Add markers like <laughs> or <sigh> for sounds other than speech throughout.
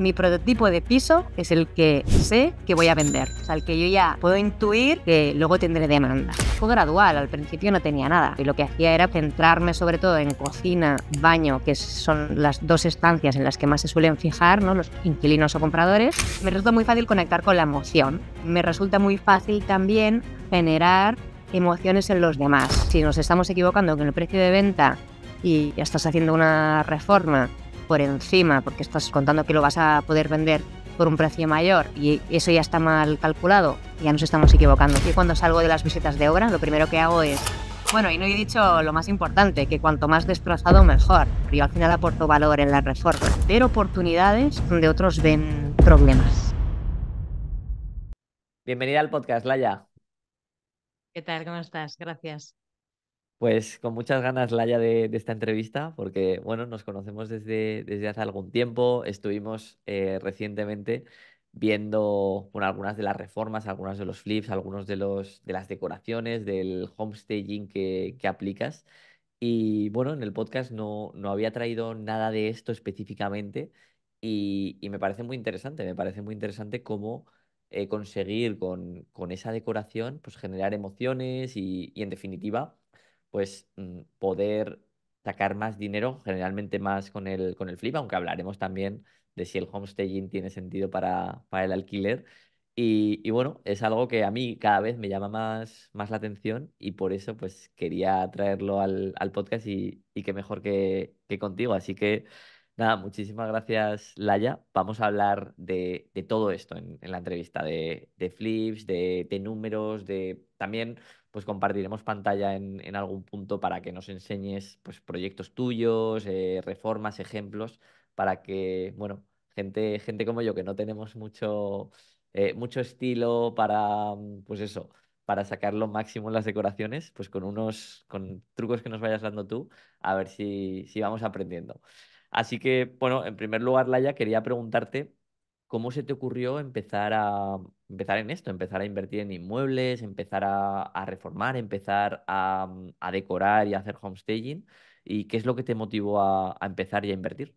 mi prototipo de piso es el que sé que voy a vender. O sea, el que yo ya puedo intuir que luego tendré demanda. Fue gradual, al principio no tenía nada. Y lo que hacía era centrarme sobre todo en cocina, baño, que son las dos estancias en las que más se suelen fijar, ¿no? Los inquilinos o compradores. Me resulta muy fácil conectar con la emoción. Me resulta muy fácil también generar emociones en los demás. Si nos estamos equivocando con el precio de venta y ya estás haciendo una reforma por encima, porque estás contando que lo vas a poder vender por un precio mayor y eso ya está mal calculado, ya nos estamos equivocando. Yo cuando salgo de las visitas de obra, lo primero que hago es, bueno, y no he dicho lo más importante, que cuanto más desplazado mejor. Yo al final aporto valor en la reforma, ver oportunidades donde otros ven problemas. Bienvenida al podcast, Laya. ¿Qué tal? ¿Cómo estás? Gracias. Pues con muchas ganas, Laia, de, esta entrevista, porque bueno, nos conocemos desde, desde hace algún tiempo, estuvimos eh, recientemente viendo algunas de las reformas, algunos de los flips, algunos de, de las decoraciones, del homestaging que, que aplicas. Y bueno, en el podcast no, no había traído nada de esto específicamente y, me parece muy interesante, me parece muy interesante cómo eh, conseguir con, esa decoración, pues generar emociones y, y en definitiva pues mm, poder sacar más dinero, generalmente más con el, con el flip, aunque hablaremos también de si el homesteading tiene sentido para, para el alquiler. Y, bueno, es algo que a mí cada vez me llama más, más la atención y por eso pues quería traerlo al, podcast y, y qué mejor que, que contigo. Así que Nada, muchísimas gracias, Laya. Vamos a hablar de, todo esto en, la entrevista, de, flips, de, de, números, de también pues compartiremos pantalla en, algún punto para que nos enseñes pues, proyectos tuyos, eh, reformas, ejemplos, para que, bueno, gente, gente como yo que no tenemos mucho, eh, mucho estilo para, mm, pues eso, para sacar lo máximo en las decoraciones, pues con unos con trucos que nos vayas dando tú, a ver si, si vamos aprendiendo. Así que, bueno, en primer lugar, Laia, quería preguntarte cómo se te ocurrió empezar a, empezar en esto, empezar a invertir en inmuebles, empezar a, reformar, empezar mm, a, decorar y a hacer homestaging? ¿Y qué es lo que te motivó a, empezar y a invertir?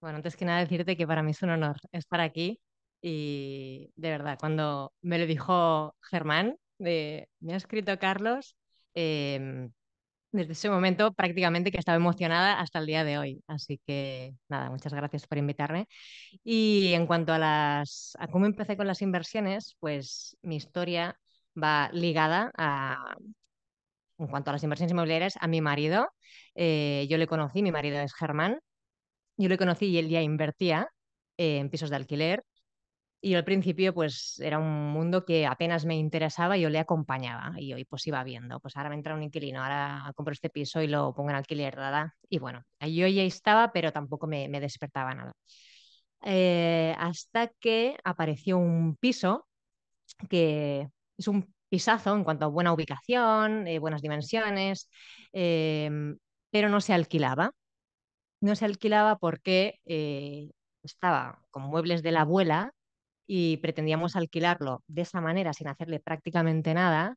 Bueno, antes que nada decirte que para mí es un honor estar aquí y de verdad, cuando me lo dijo Germán, me ha escrito Carlos, em, desde ese momento prácticamente que estaba emocionada hasta el día de hoy. Así que nada, muchas gracias por invitarme. Y en cuanto a las a cómo empecé con las inversiones, pues mi historia va ligada a en cuanto a las inversiones inmobiliarias a mi marido. Eh, yo le conocí, mi marido es Germán. Yo le conocí y él ya invertía eh, en pisos de alquiler y al principio, pues era un mundo que apenas me interesaba y yo le acompañaba y hoy pues iba viendo, pues ahora me entra un inquilino, ahora compro este piso y lo pongo en alquiler, ¿verdad? Y bueno, yo ya estaba, pero tampoco me, despertaba nada. Eh, hasta que apareció un piso que es un pisazo en cuanto a buena ubicación, eh, buenas dimensiones, eh, pero no se alquilaba. No se alquilaba porque estaba con muebles de la abuela y pretendíamos alquilarlo de esa manera sin hacerle prácticamente nada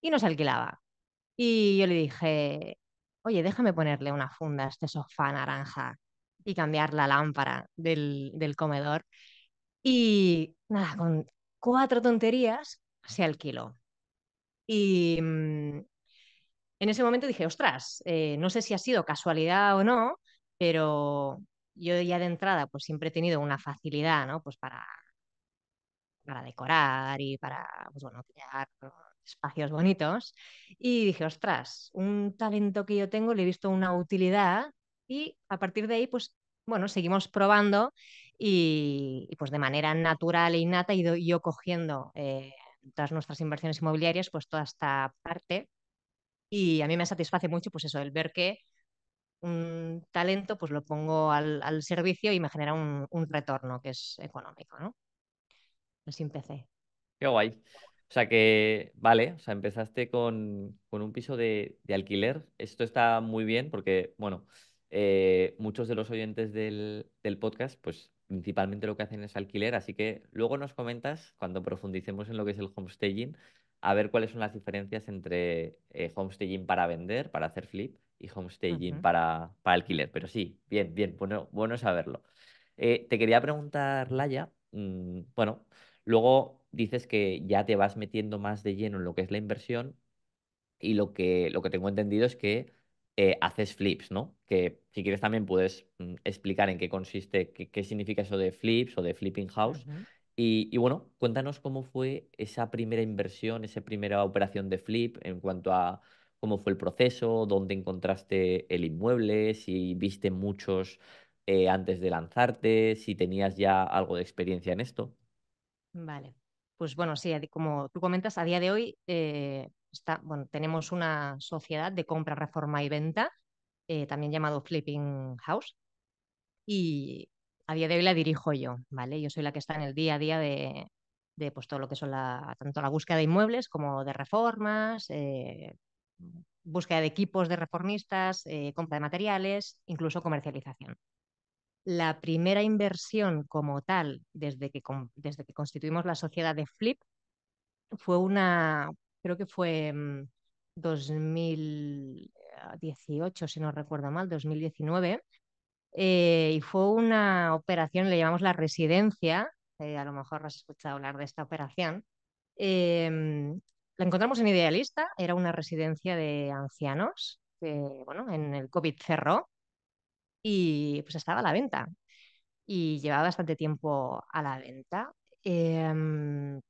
y nos alquilaba. Y yo le dije, oye, déjame ponerle una funda a este sofá naranja y cambiar la lámpara del, comedor. Y nada, con cuatro tonterías se alquiló. Y mm, en ese momento dije, ostras, eh, no sé si ha sido casualidad o no, pero yo ya de entrada pues siempre he tenido una facilidad, ¿no? Pues para para decorar y para, pues bueno, crear espacios bonitos. Y dije, ostras, un talento que yo tengo, le he visto una utilidad y a partir de ahí, pues bueno, seguimos probando y, pues de manera natural e innata he ido yo cogiendo eh, todas nuestras inversiones inmobiliarias, pues toda esta parte. Y a mí me satisface mucho, pues eso, el ver que un talento, pues lo pongo al, servicio y me genera un, un retorno que es económico, ¿no? No sin PC. Qué guay. O sea que, vale, o sea, empezaste con, un piso de, alquiler. Esto está muy bien porque, bueno, eh, muchos de los oyentes del, podcast, pues principalmente lo que hacen es alquiler, así que luego nos comentas, cuando profundicemos en lo que es el homestaging, a ver cuáles son las diferencias entre eh, para vender, para hacer flip, y homestaging para, alquiler. Pero sí, bien, bien, bueno, bueno saberlo. Eh, te quería preguntar, Laya, mm, bueno, Luego dices que ya te vas metiendo más de lleno en lo que es la inversión y lo que, lo que tengo entendido es que eh, haces flips, ¿no? Que si quieres también puedes mm, explicar en qué consiste, qué, significa eso de flips o de flipping house. y, bueno, cuéntanos cómo fue esa primera inversión, esa primera operación de flip en cuanto a cómo fue el proceso, dónde encontraste el inmueble, si viste muchos eh, antes de lanzarte, si tenías ya algo de experiencia en esto. Vale. Pues bueno, sí, como tú comentas, a día de hoy eh, está, bueno, tenemos una sociedad de compra, reforma y venta, eh, también llamado Flipping House, y a día de hoy la dirijo yo, ¿vale? Yo soy la que está en el día a día de, pues, todo lo que son tanto la búsqueda de inmuebles como de reformas, eh, búsqueda de equipos de reformistas, compra de materiales, incluso comercialización la primera inversión como tal, desde que, desde que constituimos la sociedad de Flip, fue una, creo que fue 2018, mm, ah, si no recuerdo mal, 2019, eh, y fue una operación, le llamamos la residencia, eh, a lo mejor has escuchado hablar de esta operación, eh, mm, la encontramos en Idealista, era una residencia de ancianos, que bueno, en el COVID cerró, y pues estaba a la venta y llevaba bastante tiempo a la venta. Em,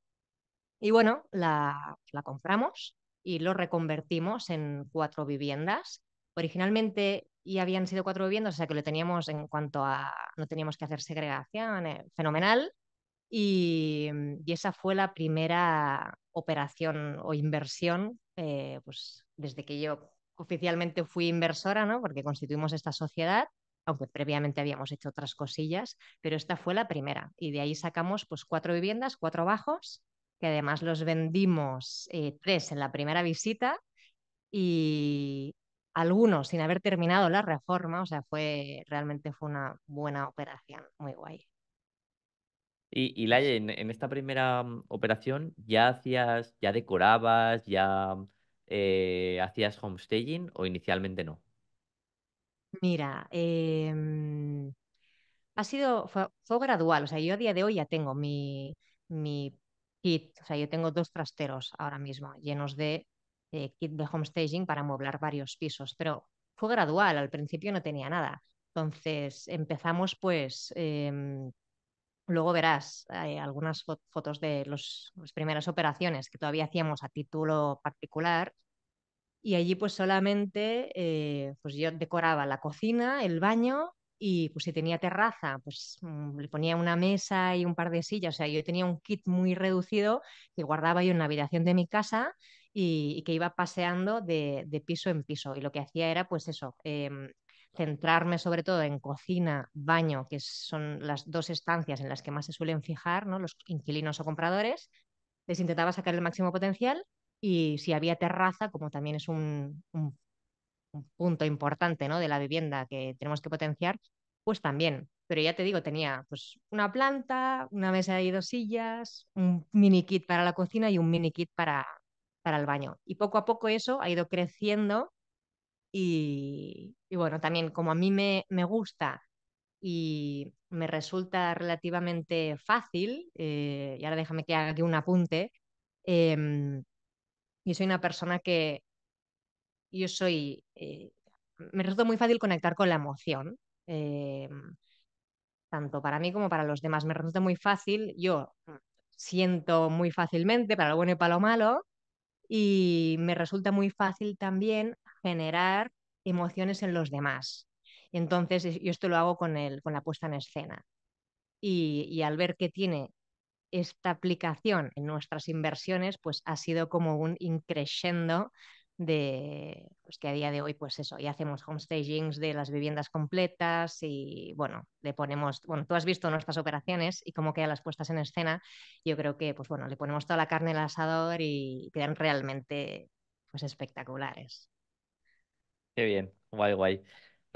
y bueno, la, compramos y lo reconvertimos en cuatro viviendas. Originalmente ya habían sido cuatro viviendas, o sea que lo teníamos en cuanto a no teníamos que hacer segregación, eh, fenomenal. Mm, y, esa fue la primera operación o inversión, eh, pues desde que yo oficialmente fui inversora, ¿no? porque constituimos esta sociedad aunque previamente habíamos hecho otras cosillas, pero esta fue la primera. Y de ahí sacamos pues cuatro viviendas, cuatro bajos, que además los vendimos eh, tres en la primera visita y algunos sin haber terminado la reforma, o sea, fue realmente fue una buena operación, muy guay. Y, y en, esta primera mm, operación ya hacías, ya decorabas, ya eh, hacías homestaging o inicialmente no? Mira, em, ha sido, fue, gradual, o sea, yo a día de hoy ya tengo mi, kit, o sea, yo tengo dos trasteros ahora mismo llenos de eh, kit de homestaging para mueblar varios pisos, pero fue gradual, al principio no tenía nada. Entonces empezamos pues, em, luego verás algunas fotos de las primeras operaciones que todavía hacíamos a título particular y allí pues solamente eh, pues yo decoraba la cocina, el baño y pues si tenía terraza, pues mm, le ponía una mesa y un par de sillas, o sea, yo tenía un kit muy reducido que guardaba yo en la habitación de mi casa y, que iba paseando de, piso en piso y lo que hacía era pues eso. Em, centrarme sobre todo en cocina, baño, que son las dos estancias en las que más se suelen fijar ¿no? los inquilinos o compradores, les intentaba sacar el máximo potencial y si había terraza, como también es un, punto importante ¿no? de la vivienda que tenemos que potenciar, pues también. Pero ya te digo, tenía pues, una planta, una mesa y dos sillas, un mini kit para la cocina y un mini kit para, para el baño. Y poco a poco eso ha ido creciendo y, bueno, también como a mí me, me gusta y me resulta relativamente fácil, eh, y ahora déjame que haga aquí un apunte, em, yo soy una persona que, yo soy, eh, me resulta muy fácil conectar con la emoción, eh, tanto para mí como para los demás. Me resulta muy fácil, yo siento muy fácilmente para lo bueno y para lo malo, y me resulta muy fácil también generar emociones en los demás. Entonces, yo esto lo hago con, el, con la puesta en escena. Y, y al ver que tiene esta aplicación en nuestras inversiones pues ha sido como un increscendo de pues, que a día de hoy pues eso, ya hacemos homestagings de las viviendas completas y bueno, le ponemos, bueno, tú has visto nuestras operaciones y cómo quedan las puestas en escena, yo creo que pues bueno, le ponemos toda la carne al asador y quedan realmente pues espectaculares. Qué bien, guay, guay.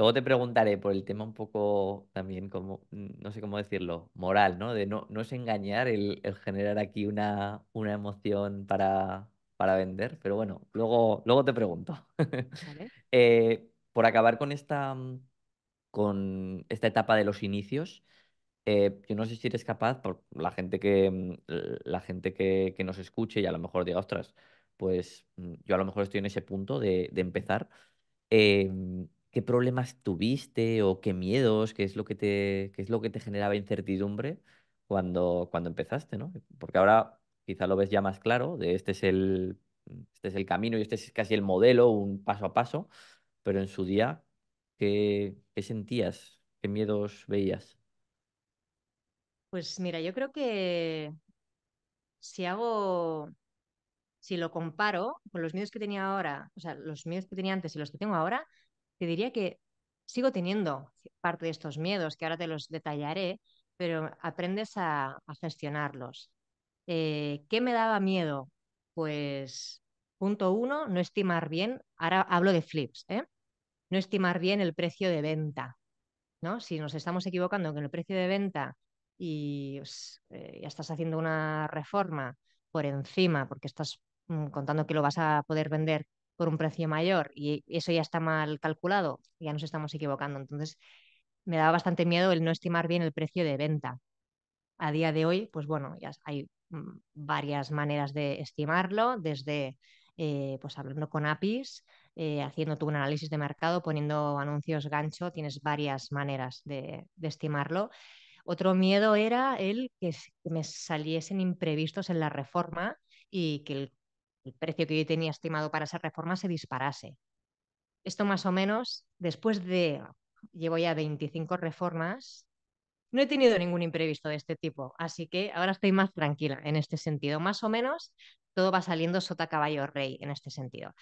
Luego te preguntaré por el tema un poco también, como, mm, no sé cómo decirlo, moral, ¿no? De no, no es engañar el, generar aquí una, una emoción para, para, vender, pero bueno, luego, luego te pregunto. <laughs> Eh, por acabar con esta, mm, con esta etapa de los inicios, eh, yo no sé si eres capaz, por la gente que, mm, la gente que, nos escuche y a lo mejor diga, ostras, pues yo a lo mejor estoy en ese punto de, de empezar. Eh, qué problemas tuviste o qué miedos, qué es lo que te, es lo que te generaba incertidumbre cuando, cuando empezaste, ¿no? Porque ahora quizá lo ves ya más claro, de este es el, este es el camino y este es casi el modelo, un paso a paso, pero en su día, ¿qué, qué sentías? ¿Qué miedos veías? Pues mira, yo creo que si hago, si lo comparo con los miedos que tenía ahora, o sea, los miedos que tenía antes y los que tengo ahora, te diría que sigo teniendo parte de estos miedos, que ahora te los detallaré, pero aprendes a, gestionarlos. Eh, ¿Qué me daba miedo? Pues punto uno, no estimar bien, ahora hablo de flips, ¿eh? no estimar bien el precio de venta. ¿no? Si nos estamos equivocando con el precio de venta y pues, eh, ya estás haciendo una reforma por encima porque estás mm, contando que lo vas a poder vender por un precio mayor y eso ya está mal calculado, ya nos estamos equivocando. Entonces, me daba bastante miedo el no estimar bien el precio de venta. A día de hoy, pues bueno, ya hay mm, varias maneras de estimarlo, desde eh, pues hablando con APIs, eh, haciendo tu un análisis de mercado, poniendo anuncios gancho, tienes varias maneras de, estimarlo. Otro miedo era el que, que me saliesen imprevistos en la reforma y que el el precio que yo tenía estimado para esa reforma se disparase. Esto más o menos, después de, llevo ya 25 reformas, no he tenido ningún imprevisto de este tipo, así que ahora estoy más tranquila en este sentido. Más o menos todo va saliendo sota caballo rey en este sentido.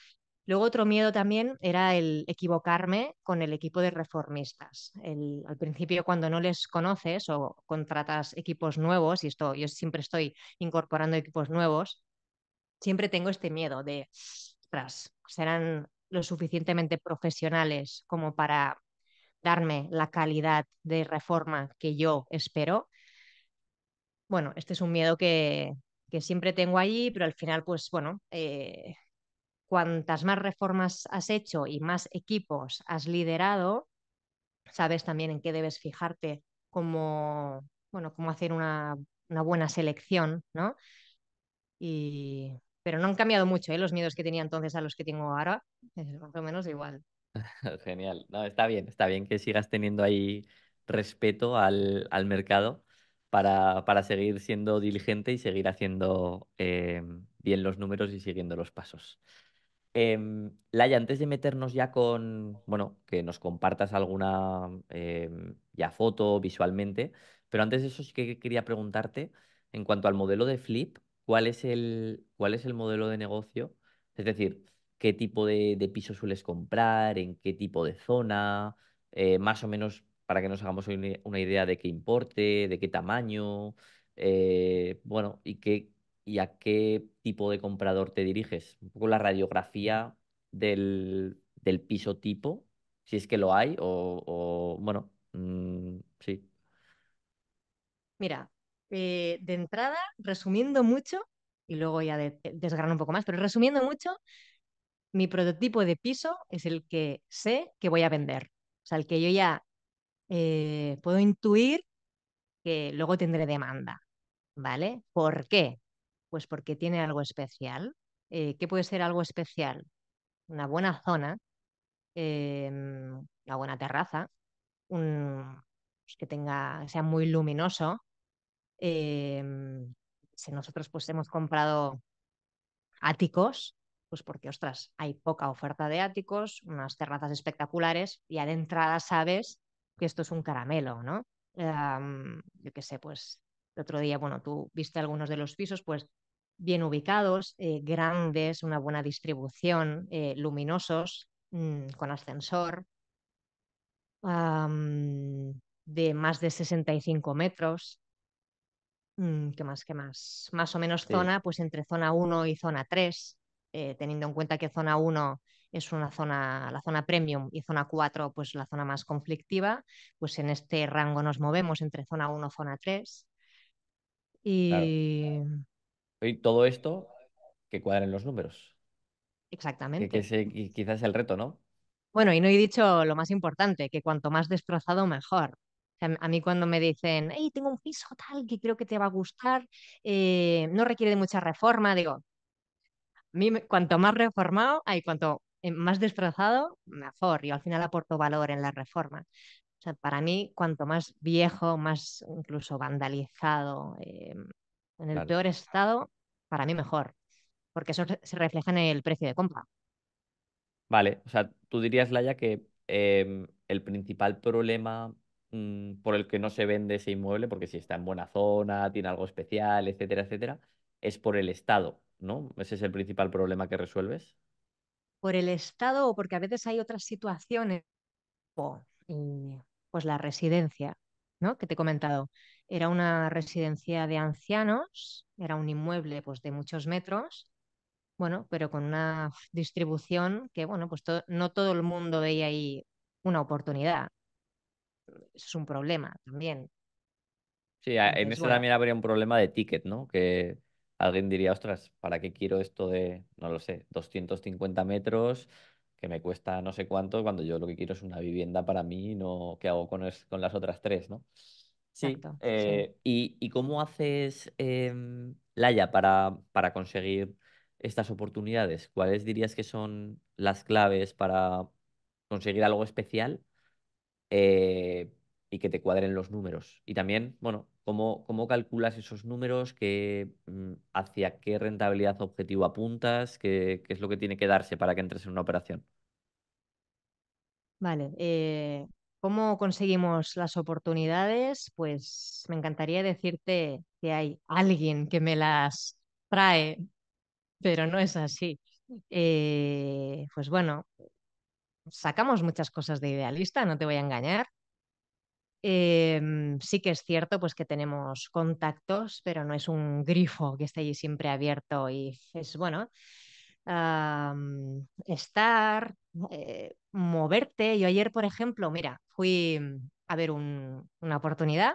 Luego otro miedo también era el equivocarme con el equipo de reformistas. al principio cuando no les conoces o contratas equipos nuevos, y esto yo siempre estoy incorporando equipos nuevos, siempre tengo este miedo de, ostras, serán lo suficientemente profesionales como para darme la calidad de reforma que yo espero. Bueno, este es un miedo que, siempre tengo allí, pero al final, pues bueno, eh, cuantas más reformas has hecho y más equipos has liderado, sabes también en qué debes fijarte, cómo, bueno, hacer una, una buena selección, ¿no? Y pero no han cambiado mucho ¿eh? los miedos que tenía entonces a los que tengo ahora, es más o menos igual. <laughs> Genial, no, está bien, está bien que sigas teniendo ahí respeto al, mercado para, seguir siendo diligente y seguir haciendo eh, bien los números y siguiendo los pasos. Em, Laia, antes de meternos ya con, bueno, que nos compartas alguna em, ya foto visualmente, pero antes de eso sí que quería preguntarte en cuanto al modelo de Flip, cuál es el, modelo de negocio, es decir, qué tipo de, piso sueles comprar, en qué tipo de zona, eh, más o menos para que nos hagamos una idea de qué importe, de qué tamaño, eh, bueno, y, qué, y a qué tipo de comprador te diriges. Un poco la radiografía del, del piso tipo, si es que lo hay, o, bueno, mm, sí. Mira, eh, de entrada, resumiendo mucho, y luego ya eh, desgranar desgrano un poco más, pero resumiendo mucho, mi prototipo de piso es el que sé que voy a vender. O sea, el que yo ya eh, puedo intuir que luego tendré demanda. ¿Vale? ¿Por qué? Pues porque tiene algo especial. ¿Qué puede ser algo especial? Una buena zona, em, una buena terraza, un, pues que tenga, sea muy luminoso, Em, si nosotros pues hemos comprado áticos, pues porque, ostras, hay poca oferta de áticos, unas terrazas espectaculares y de entrada sabes que esto es un caramelo, ¿no? yo qué sé, pues el otro día, bueno, tú viste algunos de los pisos, pues bien ubicados, eh, grandes, una buena distribución, eh, luminosos, mm, con ascensor, de más de 65 metros, Mm, ¿Qué más? ¿Qué más? Más o menos zona, pues entre zona 1 y zona 3, eh, teniendo en cuenta que zona 1 es una zona, la zona premium y zona 4, pues la zona más conflictiva, pues en este rango nos movemos entre zona 1 y zona 3. Y... todo esto que cuadren los números. Exactamente. Que, quizás el reto, ¿no? Bueno, y no he dicho lo más importante, que cuanto más destrozado, mejor a mí cuando me dicen, hey, tengo un piso tal que creo que te va a gustar, eh, no requiere de mucha reforma, digo, a mí cuanto más reformado, hay cuanto eh, más destrozado, mejor. Yo al final aporto valor en la reforma. O sea, para mí, cuanto más viejo, más incluso vandalizado, eh, en el peor estado, para mí mejor, porque eso se refleja en el precio de compra. Vale, o sea, tú dirías, Laia, que em, el principal problema Mm, por el que no se vende ese inmueble, porque si está en buena zona, tiene algo especial, etcétera, etcétera, es por el Estado, ¿no? Ese es el principal problema que resuelves. Por el Estado o porque a veces hay otras situaciones, oh, pues la residencia, ¿no? Que te he comentado. Era una residencia de ancianos, era un inmueble pues, de muchos metros, bueno, pero con una distribución que, bueno, pues no todo el mundo veía ahí una oportunidad es un problema también. Sí, en eso este también habría un problema de ticket, ¿no? Que alguien diría, ostras, ¿para qué quiero esto de, no lo sé, 250 metros que me cuesta no sé cuánto cuando yo lo que quiero es una vivienda para mí, no qué hago con, las otras tres, ¿no? sí. Eh, ¿y, ¿Y cómo haces, eh, Laia, para, para conseguir estas oportunidades? ¿Cuáles dirías que son las claves para conseguir algo especial eh, y que te cuadren los números. Y también, bueno, cómo, cómo calculas esos números, que, mm, hacia qué rentabilidad objetivo apuntas, qué, es lo que tiene que darse para que entres en una operación. Vale, eh, ¿cómo conseguimos las oportunidades? Pues me encantaría decirte que hay alguien que me las trae, pero no es así. Eh, pues bueno, sacamos muchas cosas de idealista, no te voy a engañar. Em, sí que es cierto pues que tenemos contactos, pero no es un grifo que esté allí siempre abierto y es bueno estar, eh, moverte. Yo ayer, por ejemplo, mira, fui mm, a ver una oportunidad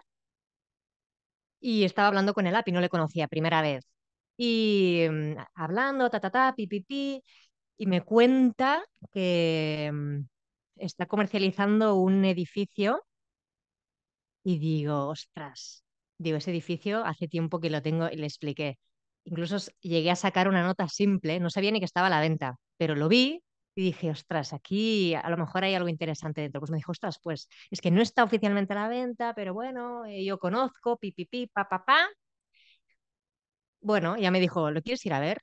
y estaba hablando con el API, no le conocía primera vez. Y mm, hablando, ta, ta, ta, pi, pi, y me cuenta que mm, está comercializando un edificio y digo, ostras, digo, ese edificio hace tiempo que lo tengo y le expliqué. Incluso llegué a sacar una nota simple, no sabía ni que estaba a la venta, pero lo vi y dije, ostras, aquí a lo mejor hay algo interesante dentro. Pues me dijo, ostras, pues es que no está oficialmente a la venta, pero bueno, eh, yo conozco, pipipi, pi, Bueno, ya me dijo, ¿lo quieres ir a ver?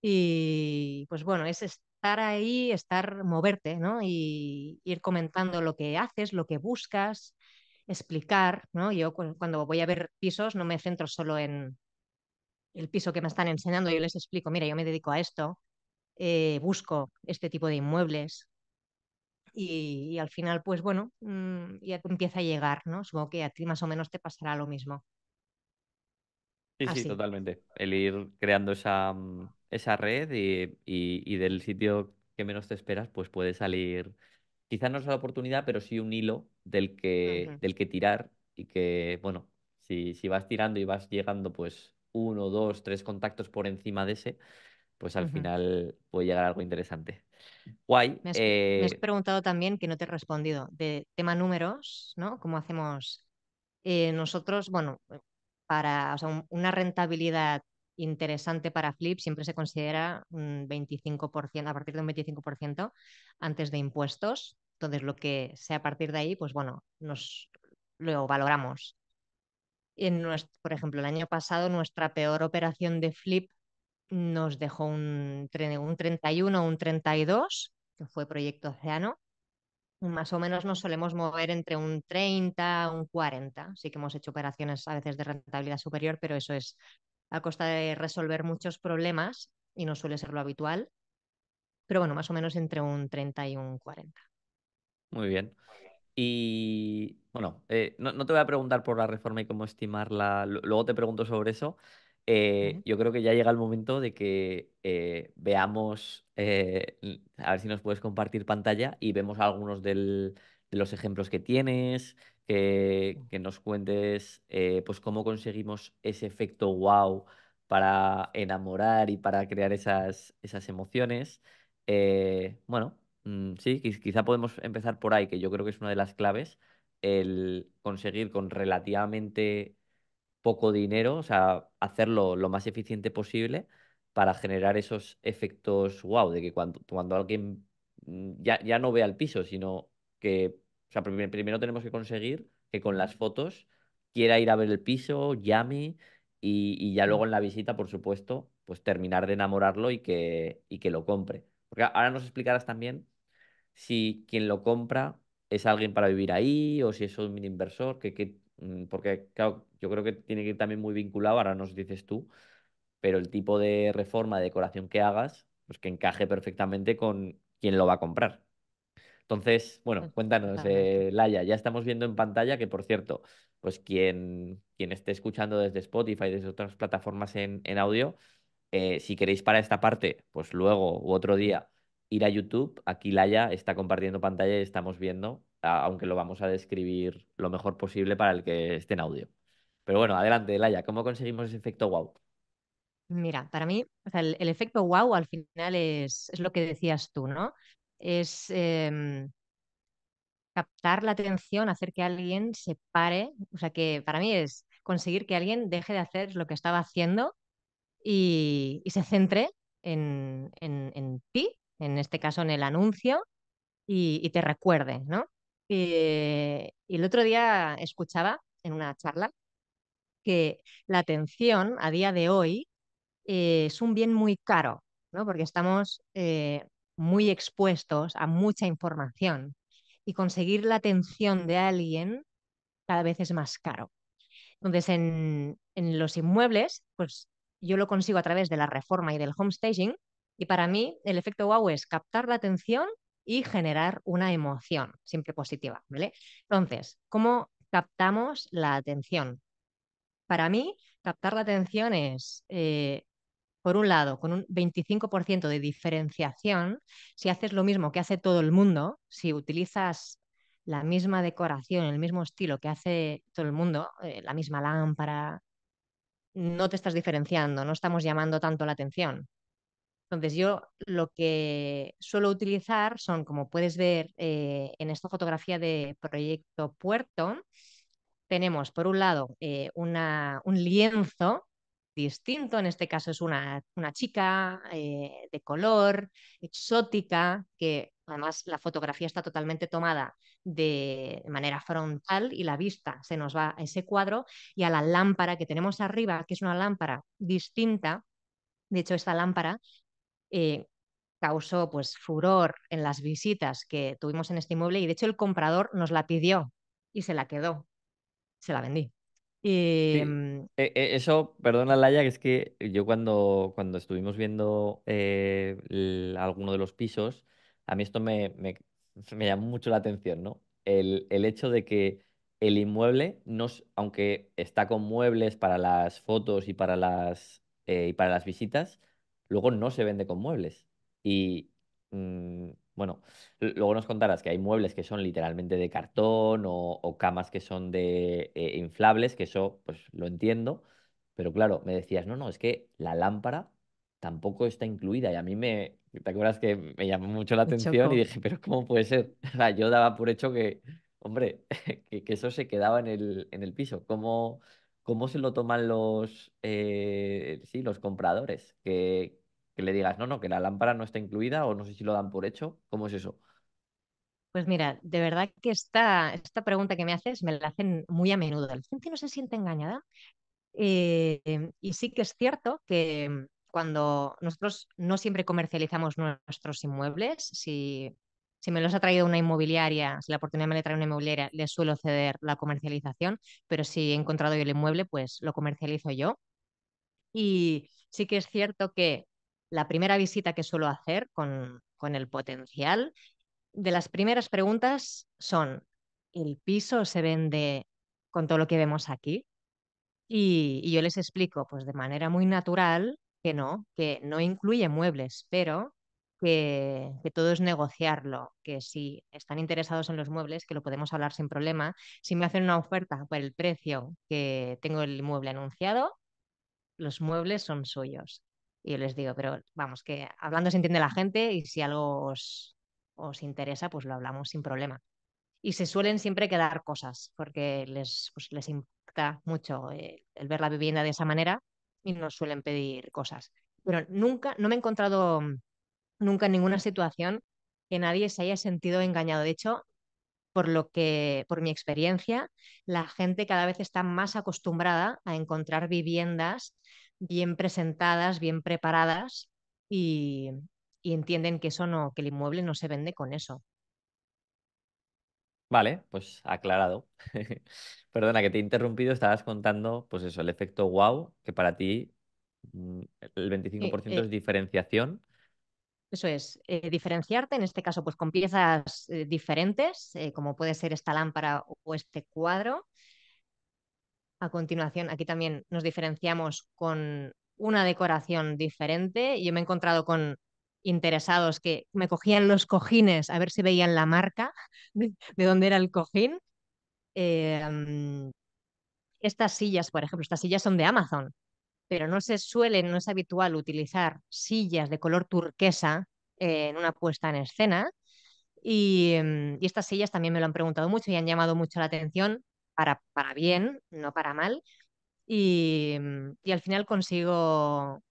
Y pues bueno, es estar ahí, estar, moverte, ¿no? Y ir comentando lo que haces, lo que buscas, explicar, ¿no? Yo cuando voy a ver pisos no me centro solo en el piso que me están enseñando, yo les explico, mira, yo me dedico a esto, eh, busco este tipo de inmuebles, y, al final, pues bueno, mm, ya empieza a llegar, ¿no? Supongo que a ti más o menos te pasará lo mismo. Sí, sí, totalmente. El ir creando esa, mm, esa red y, del sitio que menos te esperas, pues puede salir, quizás no es la oportunidad, pero sí un hilo del que, del que tirar y que, bueno, si, si, vas tirando y vas llegando, pues uno, dos, tres contactos por encima de ese, pues al final puede llegar algo interesante. Guay. Me has, eh, preguntado también, que no te he respondido, de tema números, ¿no? ¿Cómo hacemos eh, nosotros, bueno, para una rentabilidad interesante para Flip siempre se considera un 25%, a partir de un 25% antes de impuestos. Entonces, lo que sea a partir de ahí, pues bueno, nos lo valoramos. En nuestro, por ejemplo, el año pasado nuestra peor operación de Flip nos dejó un, un 31, un 32, que fue Proyecto Océano. Más o menos nos solemos mover entre un 30, un 40. Sí que hemos hecho operaciones a veces de rentabilidad superior, pero eso es a costa de resolver muchos problemas y no suele ser lo habitual, pero bueno, más o menos entre un 30 y un 40. Muy bien. Y bueno, eh, no, te voy a preguntar por la reforma y cómo estimarla, luego te pregunto sobre eso. Eh, yo creo que ya llega el momento de que eh, veamos, a ver si nos puedes compartir pantalla y vemos algunos de los ejemplos que tienes, que, nos cuentes eh, pues cómo conseguimos ese efecto wow para enamorar y para crear esas, esas emociones. Eh, bueno, mm, sí, quizá podemos empezar por ahí, que yo creo que es una de las claves, el conseguir con relativamente poco dinero, o sea, hacerlo lo más eficiente posible para generar esos efectos wow, de que cuando, alguien mm, ya, no ve al piso, sino que o sea, primero tenemos que conseguir que con las fotos quiera ir a ver el piso, llame y, ya luego en la visita, por supuesto, pues terminar de enamorarlo y que, y que lo compre. Porque ahora nos explicarás también si quien lo compra es alguien para vivir ahí o si es un inversor, que, mm, porque yo creo que tiene que ir también muy vinculado, ahora nos dices tú, pero el tipo de reforma, de decoración que hagas, pues que encaje perfectamente con quien lo va a comprar. Entonces, bueno, cuéntanos, eh, Laia, ya estamos viendo en pantalla que, por cierto, pues quien, quien esté escuchando desde Spotify, desde otras plataformas en, audio, eh, si queréis para esta parte, pues luego u otro día ir a YouTube, aquí Laia está compartiendo pantalla y estamos viendo, aunque lo vamos a describir lo mejor posible para el que esté en audio. Pero bueno, adelante, Laia, ¿cómo conseguimos ese efecto wow? Mira, para mí, o sea, el, el, efecto wow al final es, es, lo que decías tú, ¿no? es em, captar la atención, hacer que alguien se pare, o sea que para mí es conseguir que alguien deje de hacer lo que estaba haciendo y, se centre en, ti, en este caso en el anuncio, y, te recuerde, ¿no? Eh, y, el otro día escuchaba en una charla que la atención a día de hoy eh, es un bien muy caro, ¿no? porque estamos eh, muy expuestos a mucha información y conseguir la atención de alguien cada vez es más caro. Entonces, en, los inmuebles, pues yo lo consigo a través de la reforma y del homestaging y para mí el efecto wow es captar la atención y generar una emoción, siempre positiva, ¿vale? Entonces, ¿cómo captamos la atención? Para mí, captar la atención es eh, por un lado, con un 25% de diferenciación, si haces lo mismo que hace todo el mundo, si utilizas la misma decoración, el mismo estilo que hace todo el mundo, eh, la misma lámpara, no te estás diferenciando, no estamos llamando tanto la atención. Entonces yo lo que suelo utilizar son, como puedes ver eh, en esta fotografía de Proyecto Puerto, tenemos por un lado eh, un lienzo distinto, en este caso es una, chica eh, de color, exótica, que además la fotografía está totalmente tomada de manera frontal y la vista se nos va a ese cuadro y a la lámpara que tenemos arriba, que es una lámpara distinta, de hecho esta lámpara... Eh, causó pues furor en las visitas que tuvimos en este inmueble y de hecho el comprador nos la pidió y se la quedó. Se la vendí. Em, e, e, eso, perdona Laia, que es que yo cuando, cuando estuvimos viendo eh, alguno de los pisos, a mí esto me, llamó mucho la atención, ¿no? El, hecho de que el inmueble, aunque está con muebles para las fotos y para las, eh, y para las visitas, luego no se vende con muebles. Y mm, bueno, luego nos contarás que hay muebles que son literalmente de cartón o, camas que son de eh, inflables, que eso pues lo entiendo, pero claro, me decías, no, no, es que la lámpara tampoco está incluida y a mí me, ¿te acuerdas que me llamó mucho la atención y dije, pero ¿cómo puede ser? <laughs> yo daba por hecho que, hombre, <laughs> que, eso se quedaba en el, en el piso. ¿Cómo, ¿Cómo se lo toman los, eh, sí, los compradores? Que, que le digas, no, no, que la lámpara no está incluida o no sé si lo dan por hecho? ¿Cómo es eso? Pues mira, de verdad que esta, esta pregunta que me haces me la hacen muy a menudo. La gente no se siente engañada. Eh, y sí que es cierto que cuando nosotros no siempre comercializamos nuestros inmuebles, si, me los ha traído una inmobiliaria, si la oportunidad me la trae una inmobiliaria, le suelo ceder la comercialización, pero si he encontrado yo el inmueble, pues lo comercializo yo. Y sí que es cierto que la primera visita que suelo hacer con, el potencial, de las primeras preguntas son, ¿el piso se vende con todo lo que vemos aquí? Y, yo les explico, pues de manera muy natural, que no, que no incluye muebles, pero que, que, todo es negociarlo, que si están interesados en los muebles, que lo podemos hablar sin problema. Si me hacen una oferta por el precio que tengo el mueble anunciado, los muebles son suyos. Y yo les digo, pero vamos, que hablando se entiende la gente y si algo os, os interesa, pues lo hablamos sin problema. Y se suelen siempre quedar cosas, porque les, pues, les impacta mucho eh, el ver la vivienda de esa manera y nos suelen pedir cosas. Pero nunca, no me he encontrado nunca en ninguna situación que nadie se haya sentido engañado. De hecho, por lo que, por mi experiencia, la gente cada vez está más acostumbrada a encontrar viviendas bien presentadas, bien preparadas y, entienden que eso no, que el inmueble no se vende con eso. Vale, pues aclarado. <laughs> Perdona que te he interrumpido, estabas contando, pues eso, el efecto wow, que para ti mm, el 25% eh, eh. es diferenciación. Eso es, eh, diferenciarte, en este caso, pues con piezas diferentes, como puede ser esta lámpara o este cuadro, a continuación, aquí también nos diferenciamos con una decoración diferente. Yo me he encontrado con interesados que me cogían los cojines a ver si veían la marca <laughs> de, dónde era el cojín. Em, estas sillas, por ejemplo, estas sillas son de Amazon, pero no se suelen, no es habitual utilizar sillas de color turquesa en una puesta en escena. Y, em, y, estas sillas también me lo han preguntado mucho y han llamado mucho la atención para, bien, no para mal. Y, mm, al final consigo,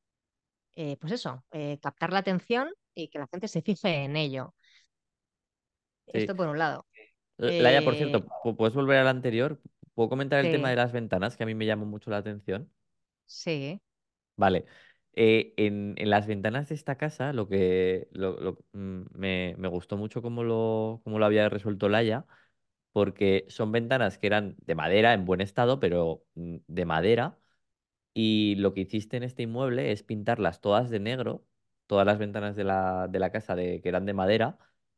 eh, pues eso, eh, captar la atención y que la gente se fije en ello. Esto por un lado. Laia, por cierto, eh, ¿puedes volver al anterior? ¿Puedo comentar el tema de las ventanas, que a mí me llamó mucho la atención? Sí. Vale. en, las ventanas de esta casa, lo que lo, mm, me, gustó mucho cómo lo, cómo lo había resuelto Laia, porque son ventanas que eran de madera en buen estado, pero mm, de madera. Y lo que hiciste en este inmueble es pintarlas todas de negro, todas las ventanas de la, de la casa de, que eran de madera,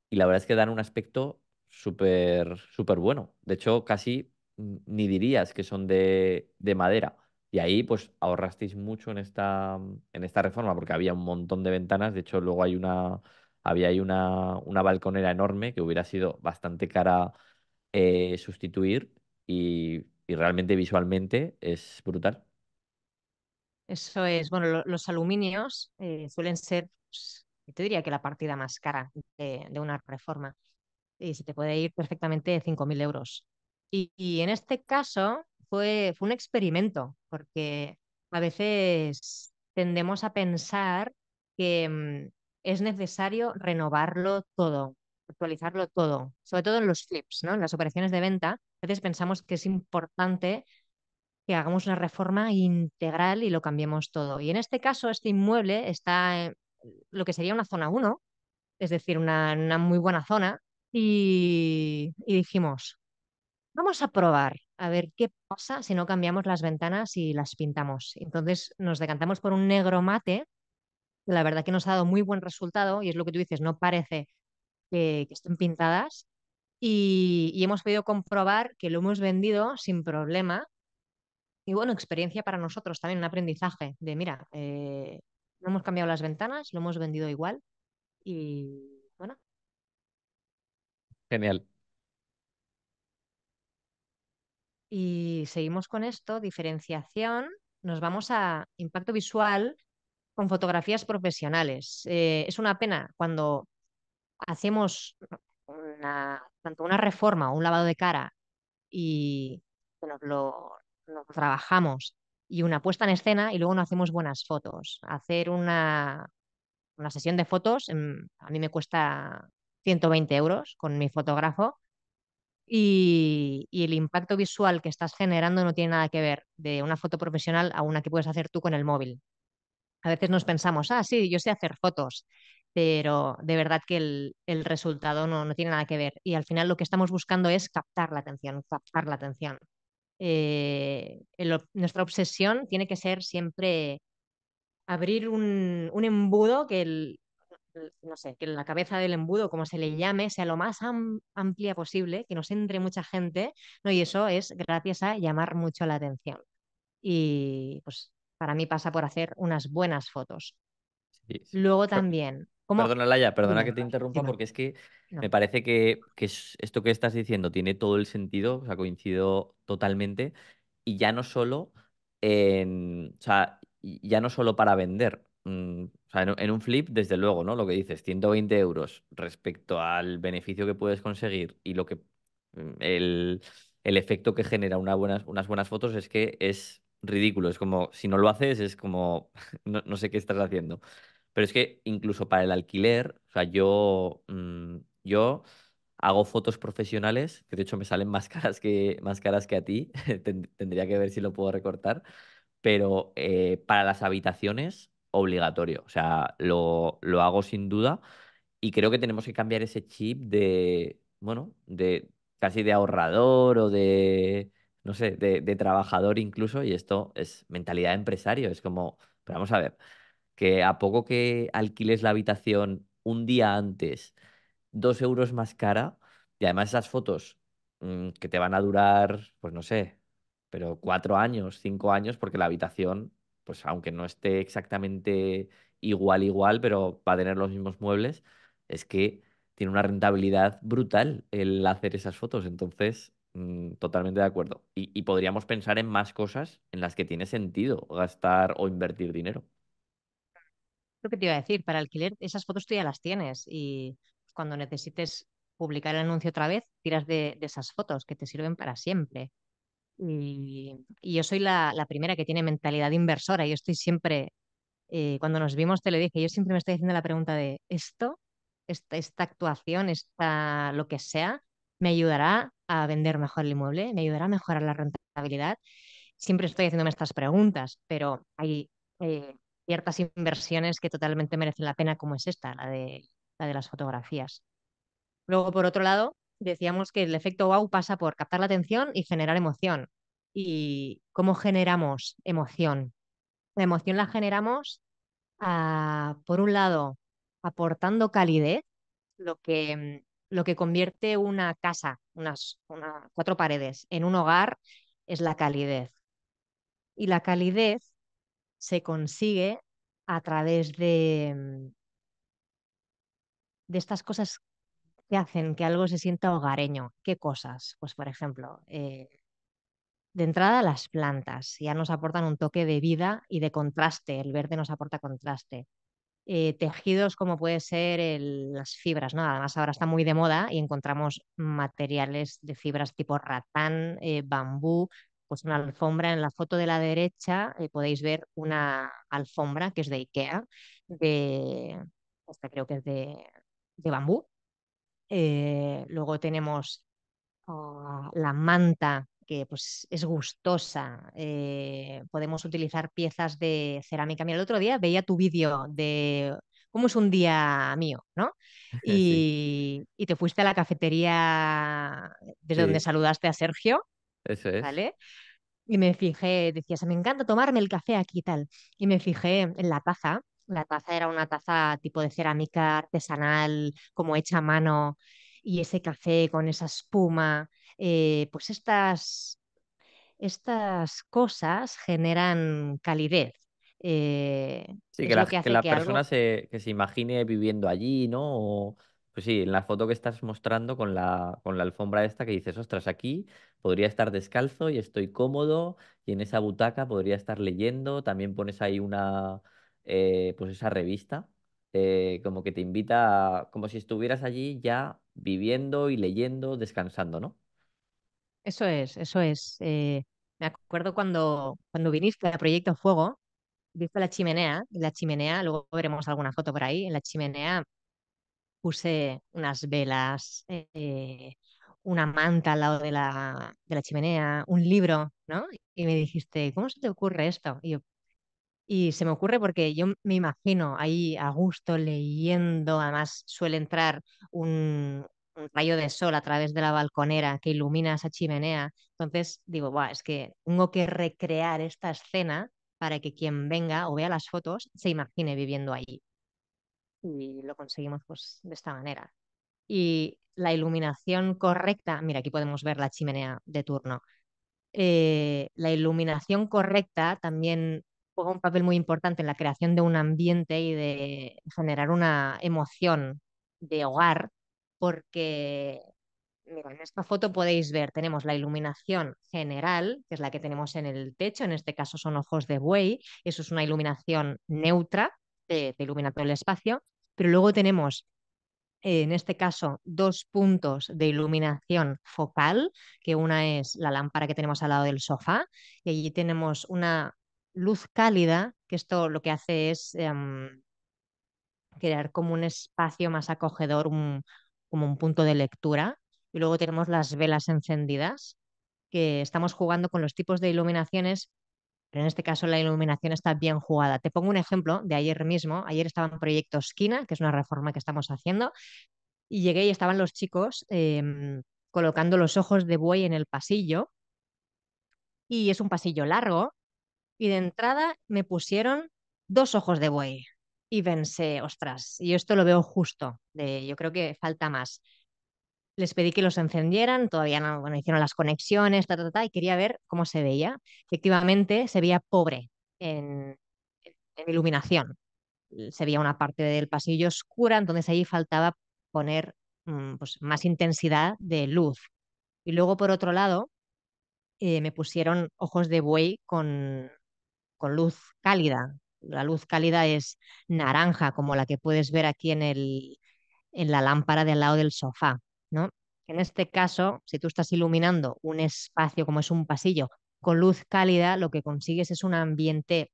y la verdad es que dan un aspecto súper, súper bueno. De hecho, casi ni dirías que son de, de madera. Y ahí pues ahorrasteis mucho en esta, en esta reforma porque había un montón de ventanas. De hecho, luego hay una, había hay una, una balconera enorme que hubiera sido bastante cara eh, sustituir y, realmente visualmente es brutal. Eso es, bueno, los aluminios eh, suelen ser, pues, te diría que la partida más cara de, una reforma. Y se te puede ir perfectamente 5.000 euros. Y, y, en este caso fue, fue un experimento, porque a veces tendemos a pensar que mm, es necesario renovarlo todo, actualizarlo todo, sobre todo en los flips, ¿no? en las operaciones de venta. A veces pensamos que es importante que hagamos una reforma integral y lo cambiemos todo. Y en este caso, este inmueble está en lo que sería una zona 1, es decir, una, muy buena zona, y dijimos, vamos a probar a ver qué pasa si no cambiamos las ventanas y las pintamos. Entonces nos decantamos por un negro mate, la verdad que nos ha dado muy buen resultado y es lo que tú dices, no parece que, estén pintadas y, hemos podido comprobar que lo hemos vendido sin problema. Y bueno, experiencia para nosotros también, un aprendizaje de, mira, eh, no hemos cambiado las ventanas, lo hemos vendido igual y bueno. Genial. Y seguimos con esto, diferenciación, nos vamos a impacto visual con fotografías profesionales. Eh, es una pena cuando hacemos tanto una reforma o un lavado de cara y nos lo, trabajamos y una puesta en escena y luego no hacemos buenas fotos. Hacer una, sesión de fotos em, a mí me cuesta 120 euros con mi fotógrafo y, el impacto visual que estás generando no tiene nada que ver de una foto profesional a una que puedes hacer tú con el móvil. A veces nos pensamos, ah, sí, yo sé hacer fotos pero de verdad que el, resultado no, tiene nada que ver. Y al final lo que estamos buscando es captar la atención, captar la atención. Eh, nuestra obsesión tiene que ser siempre abrir un, embudo que el, no sé, que la cabeza del embudo, como se le llame, sea lo más amplia posible, que nos entre mucha gente, ¿no? Y eso es gracias a llamar mucho la atención. Y pues para mí pasa por hacer unas buenas fotos. Luego también, Perdona, Laia, perdona que te interrumpa porque es que me parece que, esto que estás diciendo tiene todo el sentido, o sea, coincido totalmente, y ya no solo en, ya no solo para vender, mm, en, un flip, desde luego, ¿no? Lo que dices, 120 euros respecto al beneficio que puedes conseguir y lo que mm, el, efecto que genera unas buenas fotos es que es ridículo. Es como, si no lo haces, es como, <laughs> no, no sé qué estás haciendo. Pero es que incluso para el alquiler, o sea, yo, mm, yo hago fotos profesionales, que de hecho me salen más <laughs> caras que, más caras que a ti, <laughs> tendría que ver si lo puedo recortar, pero eh, para las habitaciones, obligatorio, o sea, lo, lo, hago sin duda y creo que tenemos que cambiar ese chip de, bueno, de casi de ahorrador o de, no sé, de, de trabajador incluso, y esto es mentalidad de empresario, es como, pero vamos a ver, que a poco que alquiles la habitación un día antes, dos euros más cara, y además esas fotos mm, que te van a durar, pues no sé, pero cuatro años, cinco años, porque la habitación, pues aunque no esté exactamente igual, igual, pero va a tener los mismos muebles, es que tiene una rentabilidad brutal el hacer esas fotos. Entonces, mm, totalmente de acuerdo. y podríamos pensar en más cosas en las que tiene sentido gastar o invertir dinero. Lo que te iba a decir, para alquiler esas fotos tú ya las tienes y cuando necesites publicar el anuncio otra vez, tiras de, esas fotos que te sirven para siempre. Y, yo soy la, primera que tiene mentalidad inversora. Yo estoy siempre, eh, cuando nos vimos te lo dije, yo siempre me estoy haciendo la pregunta de esto, esta, esta actuación, esta, lo que sea, me ayudará a vender mejor el inmueble, me ayudará a mejorar la rentabilidad. Siempre estoy haciéndome estas preguntas, pero hay eh, ciertas inversiones que totalmente merecen la pena, como es esta, la de, la de las fotografías. Luego, por otro lado, decíamos que el efecto wow pasa por captar la atención y generar emoción. ¿Y cómo generamos emoción? La emoción la generamos, ah, por un lado, aportando calidez, lo que, lo que convierte una casa, unas cuatro paredes, en un hogar, es la calidez. Y la calidez se consigue a través de, mm, de estas cosas que hacen que algo se sienta hogareño. ¿Qué cosas? Pues por ejemplo, eh, de entrada las plantas ya nos aportan un toque de vida y de contraste. El verde nos aporta contraste. Eh, tejidos como puede ser las fibras, ¿no? Además ahora está muy de moda y encontramos materiales de fibras tipo ratán, eh, bambú, pues una alfombra. En la foto de la derecha eh, podéis ver una alfombra que es de Ikea, de, esta creo que es de, bambú. Eh, luego tenemos ah, la manta que pues, es gustosa. Eh, podemos utilizar piezas de cerámica. Mira, el otro día veía tu vídeo de cómo es un día mío, ¿no? <laughs> Y, te fuiste a la cafetería desde donde saludaste a Sergio. Eso es. ¿Vale? Y me fijé, decías, me encanta tomarme el café aquí y tal. Y me fijé en la taza. La taza era una taza tipo de cerámica artesanal, como hecha a mano, y ese café con esa espuma, eh, pues estas, estas cosas generan calidez. Eh, sí, que la, persona se, imagine viviendo allí, ¿no? Pues sí, en la foto que estás mostrando con la, con la alfombra esta que dices, ostras, aquí podría estar descalzo y estoy cómodo y en esa butaca podría estar leyendo. También pones ahí una, eh, pues esa revista, eh, como que te invita, como si estuvieras allí ya viviendo y leyendo, descansando, ¿no? Eso es, eso es. Eh, me acuerdo cuando, cuando viniste a Proyecto Fuego, viste la chimenea, la chimenea, luego veremos alguna foto por ahí, en la chimenea puse unas velas, eh, una manta al lado de la, chimenea, un libro, ¿no? Y me dijiste, ¿cómo se te ocurre esto? Y, y se me ocurre porque yo me imagino ahí a gusto leyendo, además suele entrar un, rayo de sol a través de la balconera que ilumina esa chimenea. Entonces digo, es que tengo que recrear esta escena para que quien venga o vea las fotos se imagine viviendo allí y lo conseguimos pues, de esta manera. Y la iluminación correcta, mira, aquí podemos ver la chimenea de turno. Eh, la iluminación correcta también juega un papel muy importante en la creación de un ambiente y de generar una emoción de hogar, porque en esta foto podéis ver, tenemos la iluminación general, que es la que tenemos en el techo, en este caso son ojos de buey, eso es una iluminación neutra, de, ilumina iluminar todo el espacio, pero luego tenemos eh, en este caso, dos puntos de iluminación focal, que una es la lámpara que tenemos al lado del sofá, y allí tenemos una luz cálida, que esto lo que hace es em, crear como un espacio más acogedor, como un punto de lectura. Y luego tenemos las velas encendidas, que estamos jugando con los tipos de iluminaciones pero en este caso la iluminación está bien jugada. Te pongo un ejemplo de ayer mismo. Ayer estaba en Proyecto Esquina, que es una reforma que estamos haciendo, y llegué y estaban los chicos em, colocando los ojos de buey en el pasillo. Y es un pasillo largo, y de entrada me pusieron dos ojos de buey. Y pensé, ostras, y esto lo veo justo, de, yo creo que falta más les pedí que los encendieran, todavía no, hicieron las conexiones, y quería ver cómo se veía. Efectivamente, se veía pobre en, iluminación. Se veía una parte del pasillo oscura, entonces ahí faltaba poner mm, pues, más intensidad de luz. Y luego, por otro lado, eh, me pusieron ojos de buey con, luz cálida. La luz cálida es naranja, como la que puedes ver aquí en, en la lámpara del lado del sofá. En este caso, si tú estás iluminando un espacio como es un pasillo con luz cálida, lo que consigues es un ambiente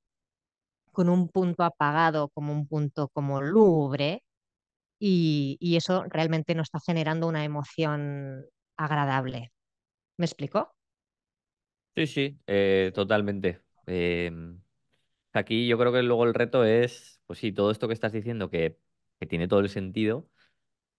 con un punto apagado, como un punto como lubre, y, eso realmente no está generando una emoción agradable. ¿Me explico? Sí, sí, eh, totalmente. Em, aquí yo creo que luego el reto es, pues sí, todo esto que estás diciendo que tiene todo el sentido,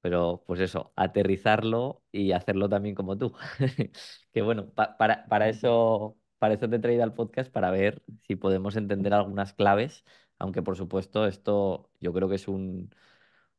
pero pues eso, aterrizarlo y hacerlo también como tú. <laughs> que bueno, para, eso, para eso te he traído al podcast, para ver si podemos entender algunas claves, aunque por supuesto esto yo creo que es un,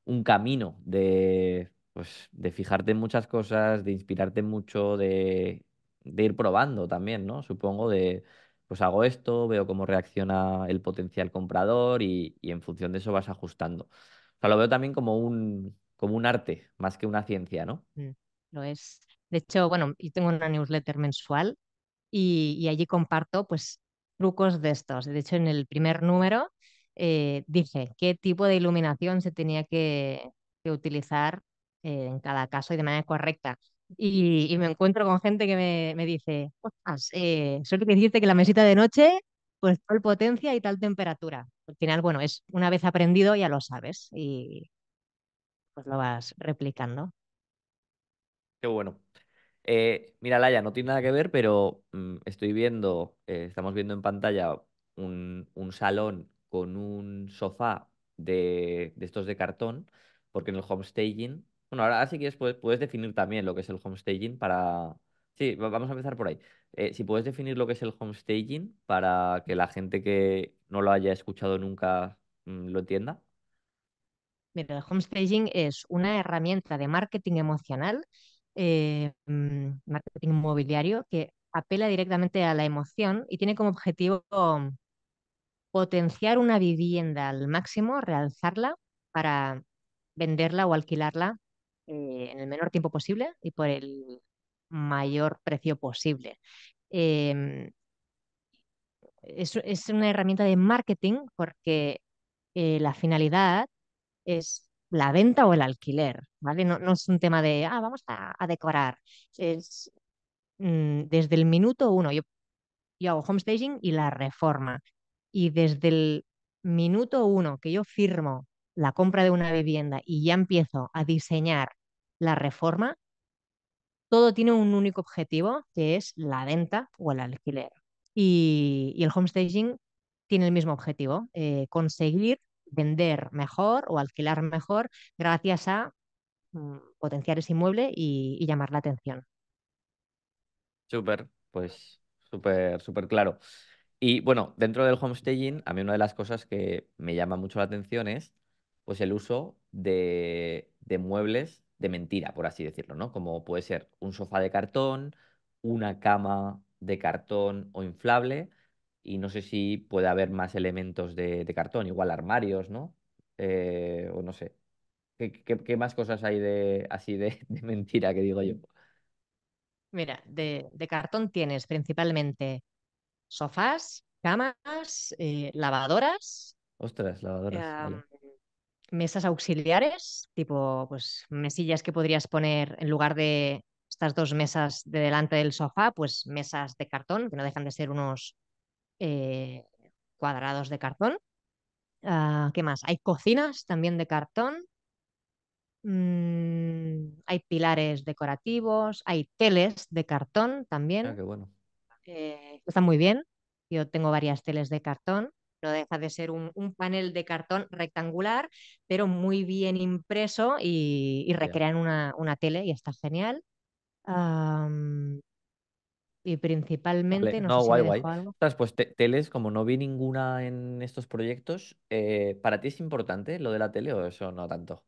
un camino de, pues, de fijarte en muchas cosas, de inspirarte mucho, de, ir probando también, ¿no? Supongo de pues hago esto, veo cómo reacciona el potencial comprador y, y en función de eso vas ajustando. O sea, lo veo también como un, como un arte más que una ciencia, ¿no? Mm, lo es. De hecho, bueno, yo tengo una newsletter mensual y, allí comparto pues trucos de estos. De hecho, en el primer número eh, dije qué tipo de iluminación se tenía que, utilizar eh, en cada caso y de manera correcta. Y, me encuentro con gente que me, dice, ostras, eh, solo que decirte que la mesita de noche, pues tal potencia y tal temperatura. Al final, bueno, es una vez aprendido ya lo sabes y, pues lo vas replicando. Qué bueno. Eh, mira, Laia, no tiene nada que ver, pero mm, estoy viendo, eh, estamos viendo en pantalla un, salón con un sofá de, estos de cartón, porque en el homestaging, bueno, ahora si que puedes, puedes definir también lo que es el homestaging para... Sí, vamos a empezar por ahí. Eh, si puedes definir lo que es el homestaging para que la gente que no lo haya escuchado nunca mm, lo entienda el homestaging es una herramienta de marketing emocional, eh, mm, marketing inmobiliario, que apela directamente a la emoción y tiene como objetivo potenciar una vivienda al máximo, realzarla para venderla o alquilarla eh, en el menor tiempo posible y por el mayor precio posible. Em, es, una herramienta de marketing porque eh, la finalidad es la venta o el alquiler, ¿vale? No, es un tema de, ah, vamos a, decorar. Es mm, desde el minuto uno, yo, yo hago homestaging y la reforma. Y desde el minuto uno que yo firmo la compra de una vivienda y ya empiezo a diseñar la reforma, todo tiene un único objetivo, que es la venta o el alquiler. Y, y el homestaging tiene el mismo objetivo, eh, conseguir vender mejor o alquilar mejor gracias a mm, potenciar ese inmueble y, llamar la atención. Súper, pues súper, súper claro. Y bueno, dentro del homesteading, a mí una de las cosas que me llama mucho la atención es pues el uso de, de muebles de mentira, por así decirlo, ¿no? Como puede ser un sofá de cartón, una cama de cartón o inflable, y no sé si puede haber más elementos de, cartón, igual armarios, ¿no? Eh, o no sé. ¿Qué, más cosas hay de así de, <laughs> mentira que digo yo? Mm. Mira, de, cartón tienes principalmente sofás, camas, eh, lavadoras. Ostras, lavadoras. mesas auxiliares, tipo pues mesillas que podrías poner en lugar de estas dos mesas de delante del sofá, pues mesas de cartón, que no dejan de ser unos eh, cuadrados de cartón. Ah, ¿Qué más? Hay cocinas también de cartón. Mm, hay pilares decorativos, hay teles de cartón también. Ah, eh, está muy bien. Yo tengo varias teles de cartón. No deja de ser un, panel de cartón rectangular, pero muy bien impreso y, recrean una, tele y está genial y principalmente, no, sé guay, guay. Algo. pues teles, como no vi ninguna en estos proyectos, eh, ¿para ti es importante lo de la tele o eso no tanto?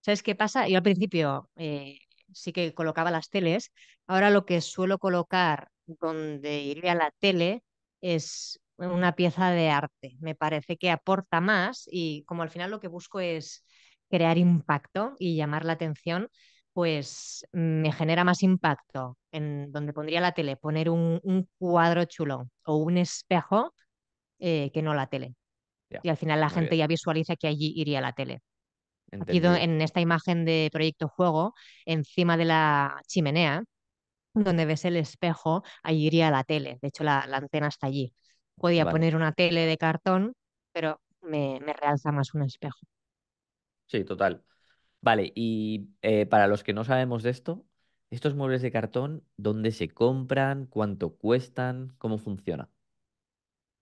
¿Sabes qué pasa? Yo al principio eh, sí que colocaba las teles, ahora lo que suelo colocar donde iría la tele es una pieza de arte, me parece que aporta más y como al final lo que busco es crear impacto y llamar la atención, pues me genera más impacto en donde pondría la tele, poner un, cuadro chulo o un espejo eh, que no la tele. y al final la gente ya visualiza que allí iría la tele. en esta imagen de proyecto juego, encima de la chimenea, donde ves el espejo, allí iría la tele. De hecho, la, antena está allí. Podía poner una tele de cartón, pero me, me realza más un espejo. Sí, total. Vale, y eh, para los que no sabemos de esto, ¿estos muebles de cartón, dónde se compran? ¿Cuánto cuestan? ¿Cómo funciona?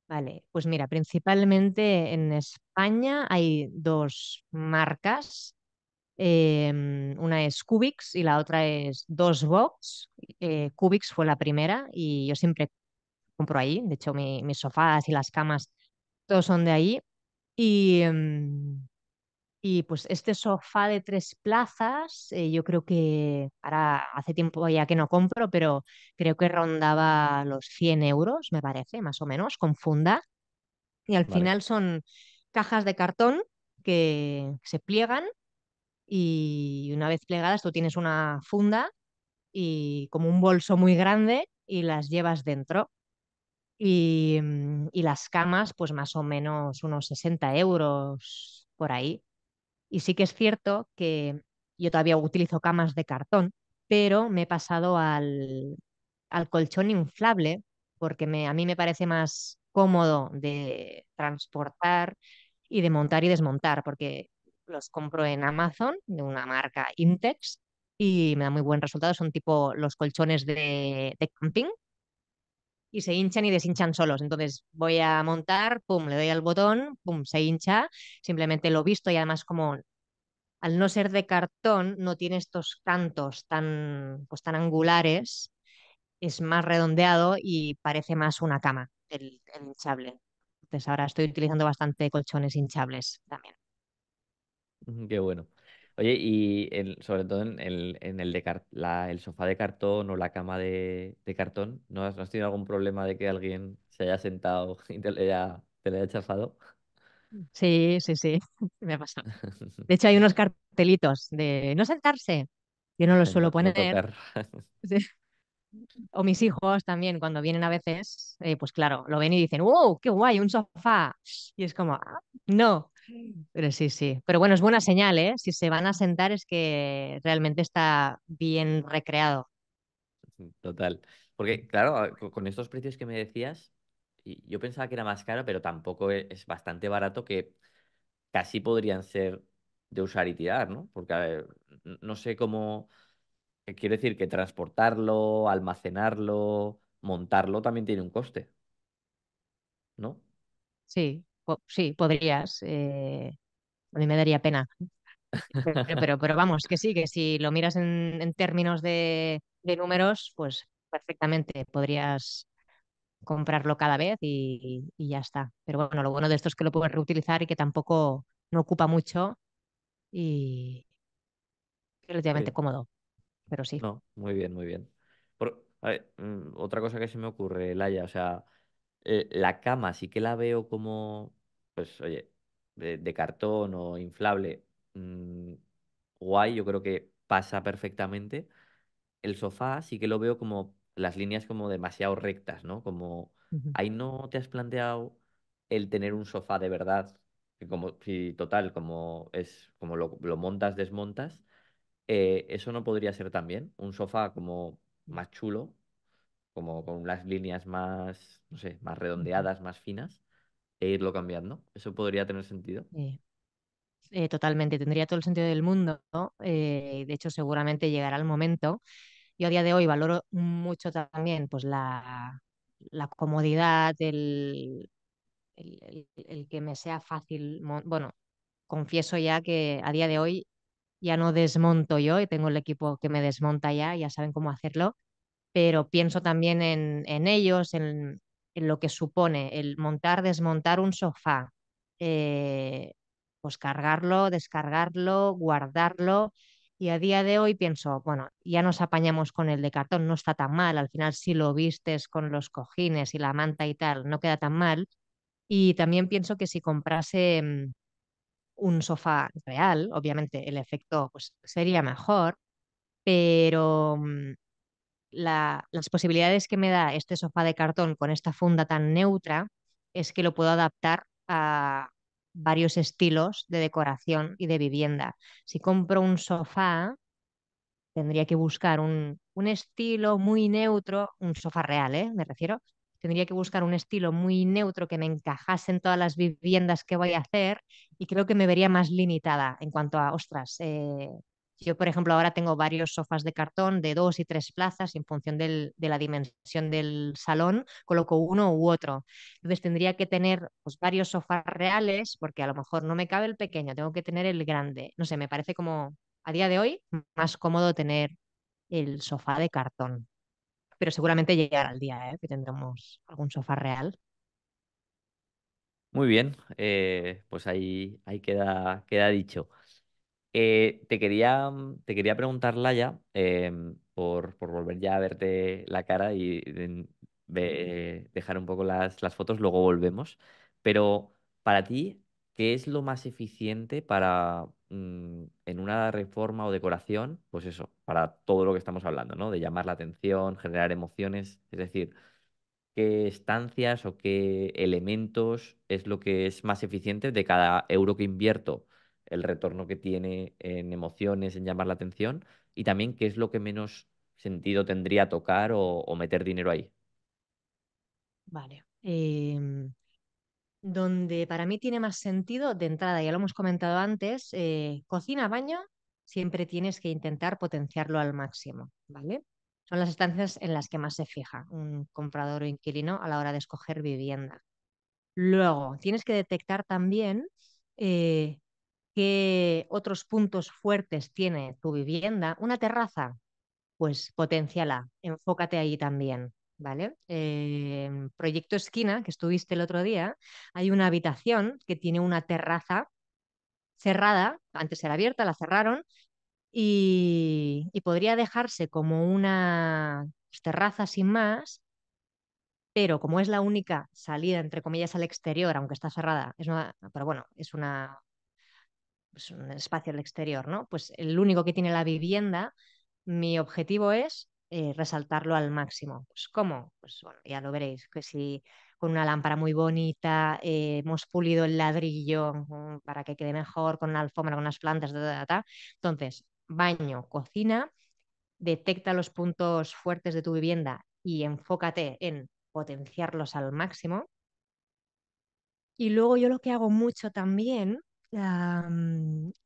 Vale, pues mira, principalmente en España hay dos marcas. Em, una es Cubix y la otra es Dos Box. Eh, Cubix fue la primera y yo siempre compro ahí. De hecho, mis sofás y las camas, todos son de ahí. Y, em, y pues este sofá de tres plazas, eh, yo creo que ahora hace tiempo ya que no compro, pero creo que rondaba los 100 euros, me parece, más o menos, con funda. Y al final son cajas de cartón que se pliegan y una vez plegadas tú tienes una funda y como un bolso muy grande y las llevas dentro. y mm, las camas, pues más o menos unos 60 euros por ahí. Y sí que es cierto que yo todavía utilizo camas de cartón, pero me he pasado al, colchón inflable porque me, a mí me parece más cómodo de transportar y de montar y desmontar, porque los compro en Amazon, de una marca Intex, y me da muy buen resultado. Son tipo los colchones de camping, y se hinchan y deshinchan solos. Entonces voy a montar, pum, le doy al botón, pum, se hincha, simplemente lo visto y además como al no ser de cartón no tiene estos cantos tan, pues, tan angulares, es más redondeado y parece más una cama el, el hinchable. Entonces ahora estoy utilizando bastante colchones hinchables también. Mm, qué bueno. Oye, y sobre todo en el, sofá de cartón o la cama de, cartón, ¿no has, tenido algún problema de que alguien se haya sentado <laughs> y te le haya, chafado? Sí, sí, sí, <laughs> me ha pasado. De <laughs> hecho, hay unos cartelitos de no sentarse. Yo no los suelo poner. O mis hijos también, cuando vienen a veces, eh, pues claro, lo ven y dicen, wow, qué guay, un sofá. Y es como, ah, no. Pero sí, sí. Pero bueno, es buena señal, ¿eh? Si se van a sentar es que realmente está bien recreado. Total. Porque, claro, con estos precios que me decías, yo pensaba que era más caro, pero tampoco e-, es bastante barato que casi podrían ser de usar y tirar, ¿no? Porque no sé cómo. Eh, quiero decir que transportarlo, almacenarlo, montarlo también tiene un coste, ¿no? Sí, sí, podrías. Eh, a mí me daría pena. Pero, pero, vamos, que sí, que si lo miras en, términos de, números, pues perfectamente podrías comprarlo cada vez y, ya está. Pero bueno, lo bueno de esto es que lo puedes reutilizar y que tampoco no ocupa mucho y relativamente cómodo. Pero sí. muy bien, muy bien. Mm, otra cosa que se me ocurre, Laia, o sea, eh, la cama sí que la veo como pues oye, de, cartón o inflable, mm, guay, yo creo que pasa perfectamente. El sofá sí que lo veo como las líneas como demasiado rectas, ¿no? Como ahí no te has planteado el tener un sofá de verdad, que como si total, como es como lo, montas, desmontas, eh, eso no podría ser también un sofá como más chulo, como con las líneas más, no sé, más redondeadas, más finas, e irlo cambiando. Eso podría tener sentido. Eh, totalmente, tendría todo el sentido del mundo. Eh, de hecho, seguramente llegará el momento. Yo a día de hoy valoro mucho también pues, la, la comodidad, el, que me sea fácil. Bueno, confieso ya que a día de hoy ya no desmonto yo y tengo el equipo que me desmonta ya, ya saben cómo hacerlo, pero pienso también en ellos, en, lo que supone el montar, desmontar un sofá, eh, pues cargarlo, descargarlo, guardarlo. Y a día de hoy pienso, bueno, ya nos apañamos con el de cartón, no está tan mal, al final si lo vistes con los cojines y la manta y tal, no queda tan mal. Y también pienso que si comprase mm, un sofá real, obviamente el efecto pues, sería mejor, pero mm, las posibilidades que me da este sofá de cartón con esta funda tan neutra es que lo puedo adaptar a varios estilos de decoración y de vivienda. Si compro un sofá, tendría que buscar un, estilo muy neutro, un sofá real, ¿eh? me refiero, tendría que buscar un estilo muy neutro que me encajase en todas las viviendas que voy a hacer y creo que me vería más limitada en cuanto a, ostras, eh, yo, por ejemplo, ahora tengo varios sofás de cartón de dos y tres plazas en función de la dimensión del salón, coloco uno u otro. Entonces tendría que tener pues, varios sofás reales porque a lo mejor no me cabe el pequeño, tengo que tener el grande. No sé, me parece como a día de hoy más cómodo tener el sofá de cartón. Pero seguramente llegará el día ¿eh? que tendremos algún sofá real. Muy bien, eh, pues ahí, ahí queda, queda dicho. Eh, te, quería, mm, te quería preguntar, Laia, em, por, volver ya a verte la cara y dejar un poco las, fotos, luego volvemos. Pero para ti, ¿qué es lo más eficiente para mm, en una reforma o decoración? Pues eso, para todo lo que estamos hablando, ¿no? De llamar la atención, generar emociones, es decir, qué estancias o qué elementos es lo que es más eficiente de cada euro que invierto el retorno que tiene en emociones, en llamar la atención, y también qué es lo que menos sentido tendría tocar o, meter dinero ahí. Vale. Em, donde para mí tiene más sentido, de entrada, ya lo hemos comentado antes, eh, cocina, baño, siempre tienes que intentar potenciarlo al máximo, ¿vale? Son las estancias en las que más se fija un comprador o inquilino a la hora de escoger vivienda. Luego, tienes que detectar también eh, ¿Qué otros puntos fuertes tiene tu vivienda? ¿Una terraza? Pues potenciala, enfócate ahí también. ¿Vale? Em, Proyecto Esquina, que estuviste el otro día, hay una habitación que tiene una terraza cerrada, antes era abierta, la cerraron, y, podría dejarse como una pues, terraza sin más, pero como es la única salida, entre comillas, al exterior, aunque está cerrada, es una, pero bueno, es una pues, un espacio al exterior, ¿no? Pues el único que tiene la vivienda, mi objetivo es eh, resaltarlo al máximo. Pues, ¿Cómo? Pues bueno, ya lo veréis, que si con una lámpara muy bonita, eh, hemos pulido el ladrillo mm, para que quede mejor, con una alfombra, con unas plantas, de entonces, baño, cocina, detecta los puntos fuertes de tu vivienda y enfócate en potenciarlos al máximo. Y luego yo lo que hago mucho también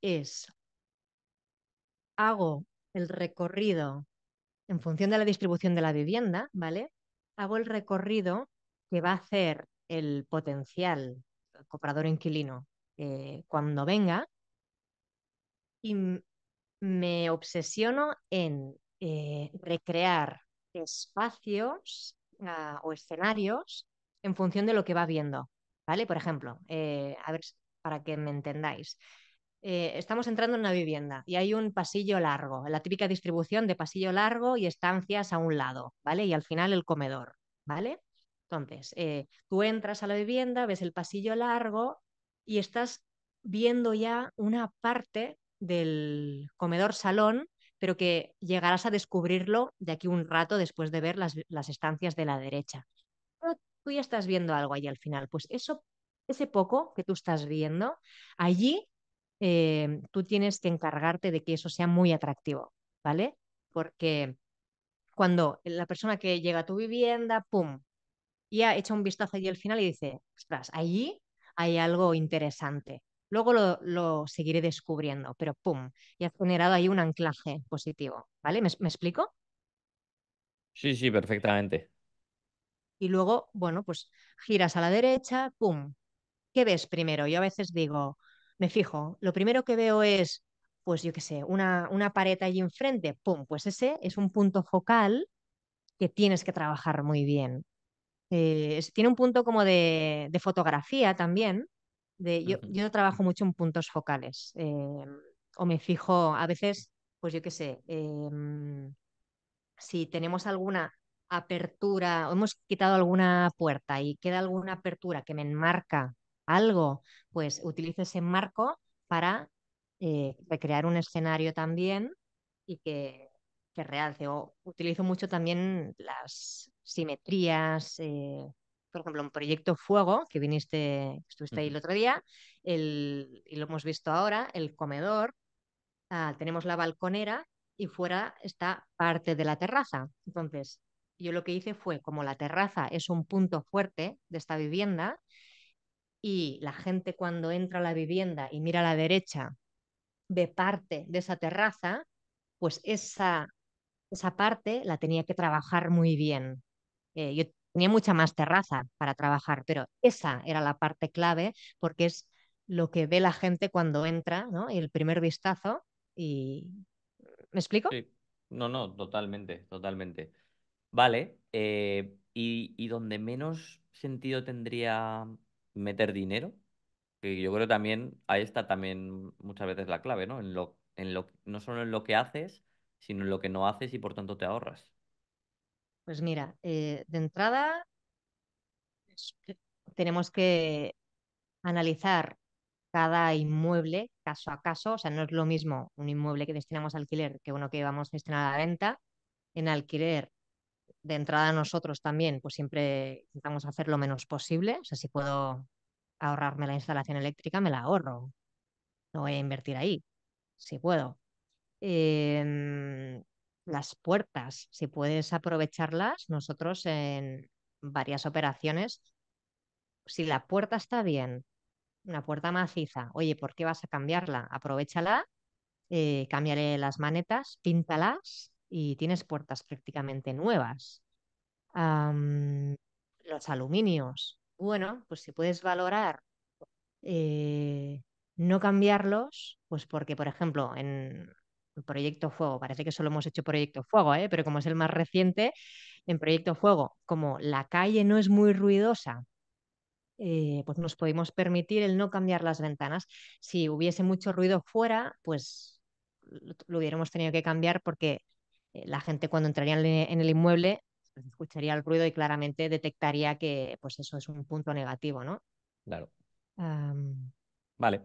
es, hago el recorrido en función de la distribución de la vivienda, ¿vale? Hago el recorrido que va a hacer el potencial comprador inquilino eh, cuando venga y me obsesiono en eh, recrear espacios ah, o escenarios en función de lo que va viendo. ¿Vale? Por ejemplo, eh, a ver, para que me entendáis. Eh, estamos entrando en una vivienda y hay un pasillo largo, la típica distribución de pasillo largo y estancias a un lado, ¿vale? Y al final el comedor, ¿vale? Entonces, eh, tú entras a la vivienda, ves el pasillo largo y estás viendo ya una parte del comedor salón, pero que llegarás a descubrirlo de aquí un rato después de ver las, estancias de la derecha. Ah, tú ya estás viendo algo ahí al final. Pues eso ese poco que tú estás viendo, allí eh, tú tienes que encargarte de que eso sea muy atractivo, ¿vale? Porque cuando la persona que llega a tu vivienda, ¡pum! Ya hecho un vistazo allí al final y dice, ostras, allí hay algo interesante. Luego lo, seguiré descubriendo, pero ¡pum! Y ha generado ahí un anclaje positivo, ¿vale? ¿Me explico? Sí, sí, perfectamente. Y luego, bueno, pues giras a la derecha, ¡pum! ¿qué ves primero? Yo a veces digo, me fijo, lo primero que veo es, pues yo qué sé, una, una pared allí enfrente, ¡pum! Pues ese es un punto focal que tienes que trabajar muy bien. Eh, tiene un punto como de, fotografía también. yo, yo, trabajo mucho en puntos focales. Eh, o me fijo a veces, pues yo qué sé, em, si tenemos alguna apertura, o hemos quitado alguna puerta y queda alguna apertura que me enmarca algo, pues utilizo ese marco para eh, recrear un escenario también y que, realce. O utilizo mucho también las simetrías. Eh, por ejemplo, un proyecto Fuego, que viniste, estuviste ahí el otro día, el, y lo hemos visto ahora, el comedor, ah, tenemos la balconera y fuera está parte de la terraza. Entonces, yo lo que hice fue, como la terraza es un punto fuerte de esta vivienda, y la gente cuando entra a la vivienda y mira a la derecha ve parte de esa terraza, pues esa, esa parte la tenía que trabajar muy bien. Eh, yo tenía mucha más terraza para trabajar, pero esa era la parte clave porque es lo que ve la gente cuando entra, ¿no? El primer vistazo y... ¿Me explico? Sí. No, no, totalmente, totalmente. Vale, eh, y, y donde menos sentido tendría meter dinero, que yo creo también, ahí está también muchas veces la clave, ¿no? En lo, en lo, no solo en lo que haces, sino en lo que no haces y por tanto te ahorras. Pues mira, eh, de entrada tenemos que analizar cada inmueble caso a caso, o sea, no es lo mismo un inmueble que destinamos al alquiler que uno que vamos a destinar a la venta. En alquiler de entrada nosotros también, pues siempre intentamos hacer lo menos posible. O sea, si puedo ahorrarme la instalación eléctrica, me la ahorro. No voy a invertir ahí, si puedo. Em, las puertas, si puedes aprovecharlas, nosotros en varias operaciones, si la puerta está bien, una puerta maciza, oye, ¿por qué vas a cambiarla? Aprovechala, eh, cámbiale las manetas, píntalas y tienes puertas prácticamente nuevas. los aluminios. Bueno, pues si puedes valorar eh, no cambiarlos, pues porque, por ejemplo, en Proyecto Fuego, parece que solo hemos hecho Proyecto Fuego, ¿eh? pero como es el más reciente, en Proyecto Fuego, como la calle no es muy ruidosa, eh, pues nos podemos permitir el no cambiar las ventanas. Si hubiese mucho ruido fuera, pues lo hubiéramos tenido que cambiar porque eh, la gente cuando entraría en el inmueble pues, escucharía el ruido y claramente detectaría que pues eso es un punto negativo, ¿no? Claro. Vale.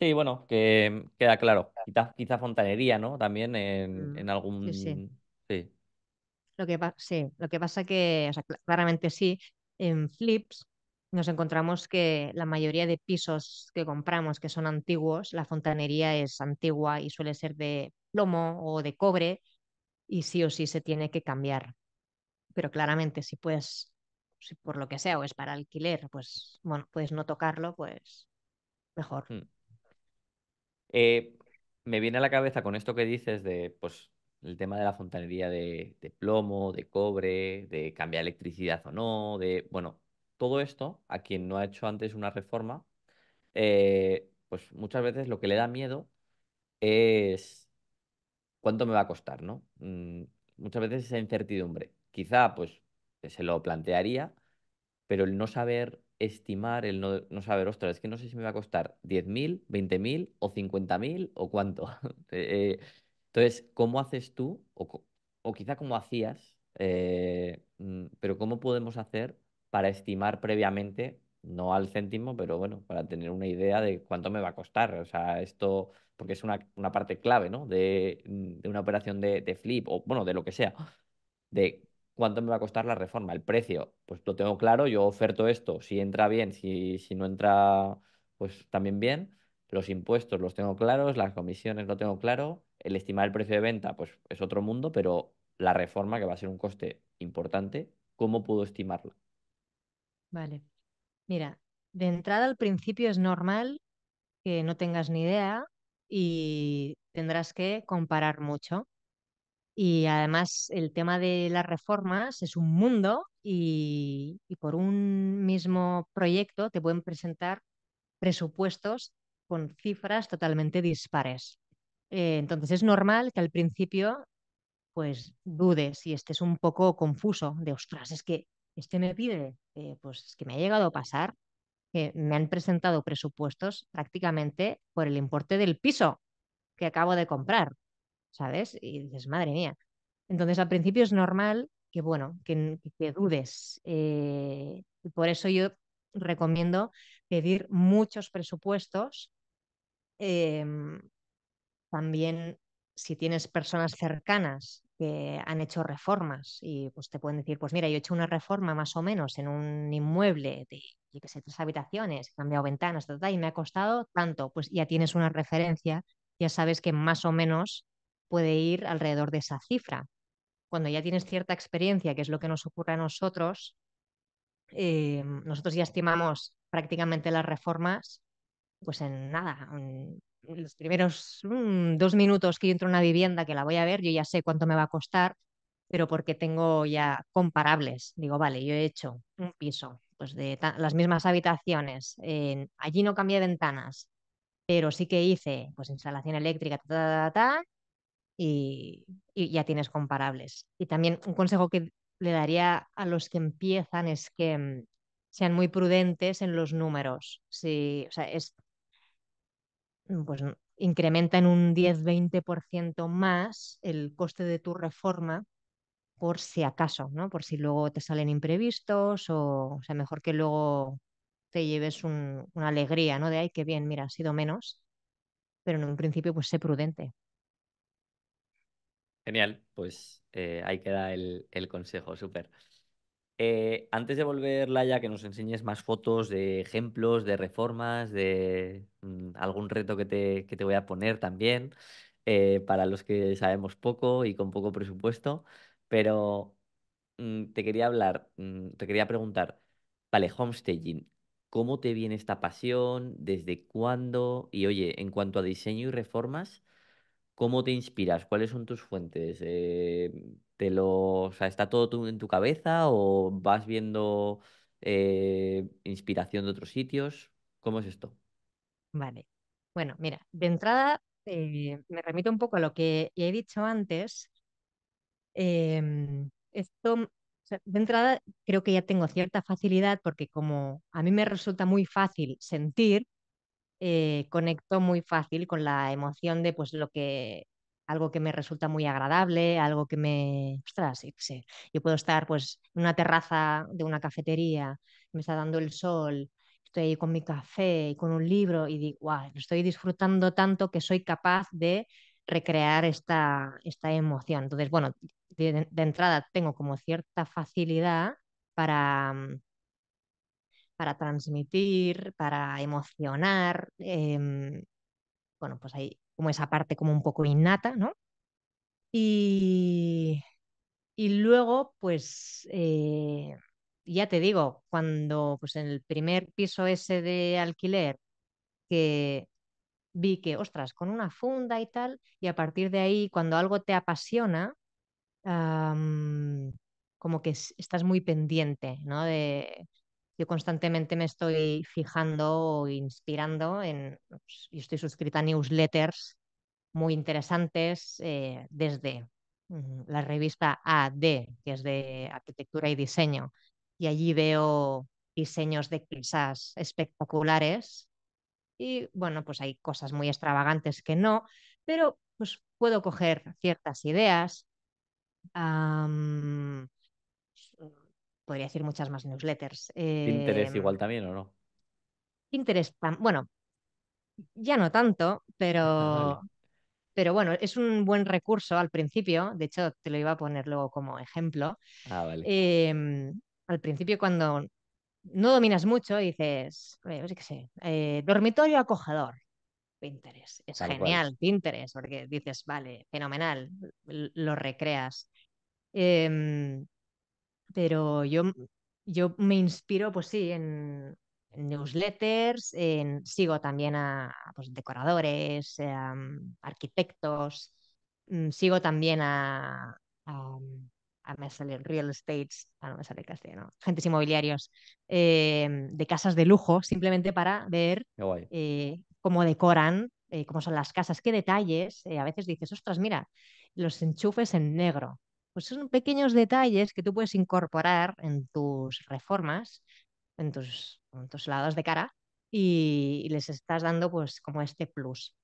Sí, bueno, que queda claro. Quizá, fontanería, ¿no? También en, mm, algún... Sí, sí. Lo que sí, lo que pasa que, claramente sí, en flips nos encontramos que la mayoría de pisos que compramos que son antiguos, la fontanería es antigua y suele ser de plomo o de cobre, y sí o sí se tiene que cambiar. Pero claramente, si puedes, si por lo que sea, o es para alquiler, pues bueno, puedes no tocarlo, pues mejor. Hmm. Eh, me viene a la cabeza con esto que dices de, pues, el tema de la fontanería de, plomo, de cobre, de cambiar electricidad o no, de, bueno, todo esto, a quien no ha hecho antes una reforma, eh, pues muchas veces lo que le da miedo es ¿cuánto me va a costar? ¿no? Mm, muchas veces esa incertidumbre. Quizá pues se lo plantearía, pero el no saber estimar, el no, saber, ostras, es que no sé si me va a costar 10.000, 20.000 o 50.000 o cuánto. <laughs> Eh, eh, entonces, ¿cómo haces tú? O, quizá cómo hacías, eh, mm, pero ¿cómo podemos hacer para estimar previamente, no al céntimo, pero bueno, para tener una idea de cuánto me va a costar? O sea, esto porque es una, parte clave, ¿no? De, mm, una operación de, flip o, bueno, de lo que sea, de cuánto me va a costar la reforma, el precio, pues lo tengo claro, yo oferto esto, si entra bien, si, si no entra, pues también bien, los impuestos los tengo claros, las comisiones lo tengo claro, el estimar el precio de venta, pues es otro mundo, pero la reforma, que va a ser un coste importante, ¿cómo puedo estimarla? Vale. Mira, de entrada al principio es normal que no tengas ni idea y tendrás que comparar mucho. Y además el tema de las reformas es un mundo y, por un mismo proyecto te pueden presentar presupuestos con cifras totalmente dispares. Eh, entonces es normal que al principio pues dudes y estés un poco confuso de, ostras, es que este me pide, eh, pues es que me ha llegado a pasar que me han presentado presupuestos prácticamente por el importe del piso que acabo de comprar, ¿sabes? Y dices, madre mía. Entonces, al principio es normal que, bueno, que, que dudes. Eh, y por eso yo recomiendo pedir muchos presupuestos. Em, también si tienes personas cercanas que han hecho reformas y pues te pueden decir, pues mira, yo he hecho una reforma más o menos en un inmueble de, que tres habitaciones, he cambiado ventanas, y me ha costado tanto, pues ya tienes una referencia, ya sabes que más o menos puede ir alrededor de esa cifra. Cuando ya tienes cierta experiencia, que es lo que nos ocurre a nosotros, eh, nosotros ya estimamos prácticamente las reformas, pues en nada, en los primeros mm, dos minutos que yo entro en una vivienda que la voy a ver, yo ya sé cuánto me va a costar, pero porque tengo ya comparables. Digo, vale, yo he hecho un piso pues de las mismas habitaciones, allí no cambié ventanas, pero sí que hice pues instalación eléctrica, y, ya tienes comparables. Y también un consejo que le daría a los que empiezan es que mm, sean muy prudentes en los números. Si, o sea, es, Mm, pues mm, incrementa en un 10-20% más el coste de tu reforma por si acaso, ¿no? Por si luego te salen imprevistos o, o sea, mejor que luego te lleves una alegría, ¿no? De, ay, qué bien, mira, ha sido menos, pero en un principio, pues sé prudente. Genial, pues eh, ahí queda el, el consejo, súper. Eh, antes de volver, Laia, que nos enseñes más fotos de ejemplos, de reformas, de mm, algún reto que te, voy a poner también, eh, para los que sabemos poco y con poco presupuesto, pero mm, te quería hablar, mm, te quería preguntar, vale, homestaging, ¿cómo te viene esta pasión? ¿Desde cuándo? Y oye, en cuanto a diseño y reformas, ¿Cómo te inspiras? ¿Cuáles son tus fuentes? Eh, ¿te lo, ¿Está todo en tu cabeza o vas viendo eh, inspiración de otros sitios? ¿Cómo es esto? Vale. Bueno, mira, de entrada eh, me remito un poco a lo que he dicho antes. Em, esto, de entrada, creo que ya tengo cierta facilidad porque como a mí me resulta muy fácil sentir, eh, conecto muy fácil con la emoción de pues lo que algo que me resulta muy agradable, algo que me, ostras, yo, puedo estar pues en una terraza de una cafetería, me está dando el sol, estoy ahí con mi café y con un libro y digo, wow, estoy disfrutando tanto que soy capaz de recrear esta, esta emoción. Entonces, bueno, de entrada tengo como cierta facilidad para, mm, para transmitir, para emocionar. Em, bueno, pues hay como esa parte como un poco innata, ¿no? Y, y luego, pues eh, ya te digo, cuando pues en el primer piso ese de alquiler, que vi que, ostras, con una funda y tal, y a partir de ahí, cuando algo te apasiona, como que estás muy pendiente, ¿no? De, yo constantemente me estoy fijando o inspirando en, pues, yo estoy suscrita a newsletters muy interesantes eh, desde mm, la revista AD, que es de arquitectura y diseño, y allí veo diseños de casas espectaculares y bueno, pues hay cosas muy extravagantes que no, pero pues puedo coger ciertas ideas podría decir muchas más newsletters. Pinterest em, igual también, ¿o no? Pinterest, bueno, ya no tanto, pero, pero bueno, es un buen recurso al principio. De hecho, te lo iba a poner luego como ejemplo. Ah, em, al principio, cuando no dominas mucho, dices, qué sé, eh, dormitorio acogedor. Pinterest. Es genial, Pinterest, porque dices, vale, fenomenal, lo recreas. Em, pero mm. yo, me inspiro, pues sí, en, newsletters, sigo también a pues, decoradores, eh, mm, arquitectos, mm, sigo también a, real estates, a ah, no inmobiliarios em, de casas de lujo, simplemente para ver eh, cómo decoran, eh, cómo son las casas, qué detalles. a veces dices, ostras, mira, los enchufes en negro, pues son pequeños detalles que tú puedes incorporar en tus reformas, en tus, lados de cara y, les estás dando pues como este plus.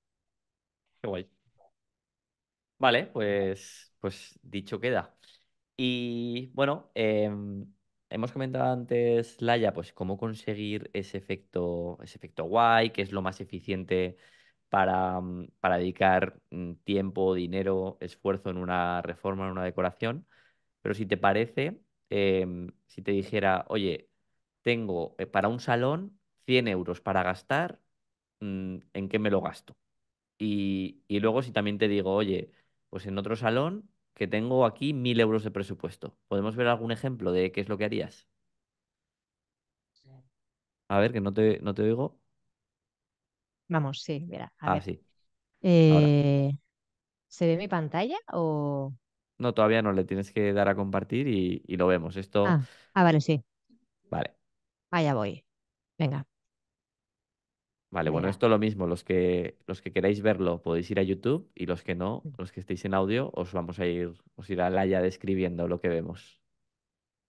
Qué guay. Vale, pues, pues dicho queda. Y bueno, em, hemos comentado antes, Laia, pues cómo conseguir ese efecto, ese efecto guay, que es lo más eficiente Mm, para, dedicar mm, tiempo, dinero, esfuerzo en una reforma, en una decoración. Pero si te parece, em, si te dijera, oye, tengo eh, para un salón 100 euros para gastar, mm, ¿en qué me lo gasto? Y, luego si también te digo, oye, pues en otro salón que tengo aquí 1.000 euros de presupuesto, ¿podemos ver algún ejemplo de qué es lo que harías? A ver, que no no te oigo. Vamos, sí, mira. ah, sí. Eh, ¿Se ve mi pantalla o...? No, todavía no, le tienes que dar a compartir y, lo vemos. Esto... Ah, ah vale, sí. Vale. Allá ah, voy. Venga. Vale, bueno, esto lo mismo. Los que, los que queráis verlo podéis ir a YouTube y los que no, mm. los que estéis en audio, os vamos a ir, os la Laia describiendo lo que vemos.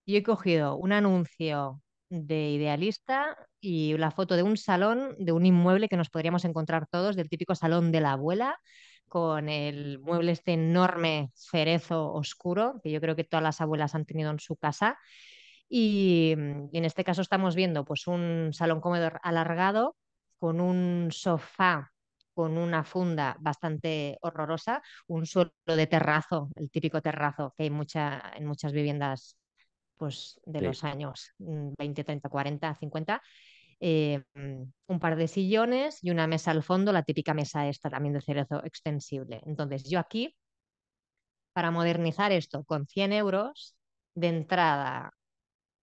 Yo he cogido un anuncio de idealista y la foto de un salón, de un inmueble que nos podríamos encontrar todos, del típico salón de la abuela, con el mueble este enorme cerezo oscuro, que yo creo que todas las abuelas han tenido en su casa. Y, mm, en este caso estamos viendo pues, un salón comedor alargado con un sofá con una funda bastante horrorosa, un suelo de terrazo, el típico terrazo que hay mucha, en muchas viviendas pues, de los años 20, 30, 40, 50. un par de sillones y una mesa al fondo, la típica mesa esta también de cerezo extensible. Entonces yo aquí, para modernizar esto con 100 euros de entrada,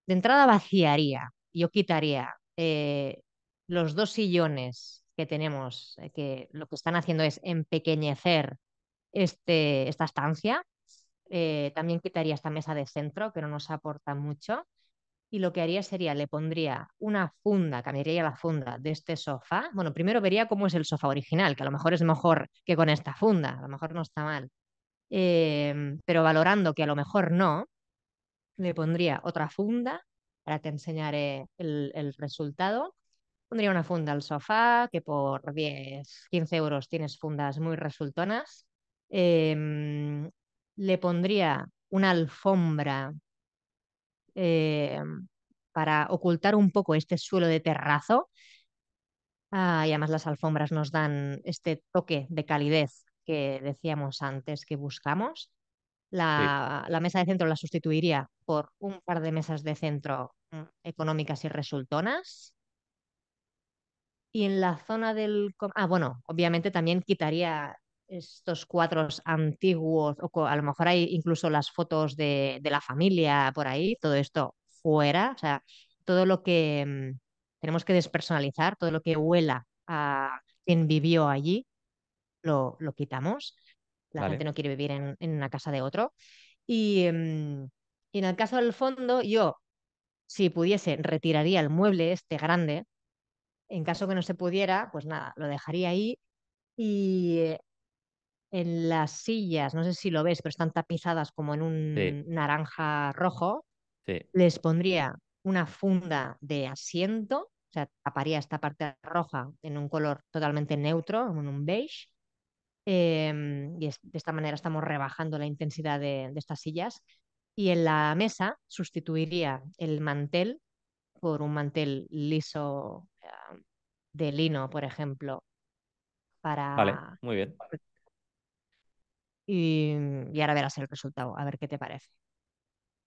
de entrada vaciaría, yo quitaría eh, los dos sillones que tenemos, eh, que lo que están haciendo es empequeñecer este, esta estancia, eh, también quitaría esta mesa de centro, que no nos aporta mucho. Y lo que haría sería, le pondría una funda, cambiaría la funda de este sofá. Bueno, primero vería cómo es el sofá original, que a lo mejor es mejor que con esta funda, a lo mejor no está mal. Em, pero valorando que a lo mejor no, le pondría otra funda, ahora te enseñaré el, resultado. Pondría una funda al sofá, que por 10, 15 euros tienes fundas muy resultonas. Em, le pondría una alfombra eh, para ocultar un poco este suelo de terrazo. Ah, y además las alfombras nos dan este toque de calidez que decíamos antes que buscamos. La, la mesa de centro la sustituiría por un par de mesas de centro mm, económicas y resultonas. Y en la zona del... Ah, bueno, obviamente también quitaría estos cuadros antiguos, o a lo mejor hay incluso las fotos de, la familia por ahí, todo esto fuera, o sea, todo lo que mm, tenemos que despersonalizar, todo lo que huela a quien vivió allí, lo, quitamos. La gente no quiere vivir en, una casa de otro. Y, mm, y en el caso del fondo, yo, si pudiese, retiraría el mueble este grande. En caso que no se pudiera, pues nada, lo dejaría ahí. Y eh, en las sillas, no sé si lo ves, pero están tapizadas como en un naranja rojo, les pondría una funda de asiento, o sea, taparía esta parte roja en un color totalmente neutro, en un beige, em, y de esta manera estamos rebajando la intensidad de, estas sillas. Y en la mesa sustituiría el mantel por un mantel liso eh, de lino, por ejemplo, para... muy bien. Mm, y, ahora verás el resultado, a ver qué te parece.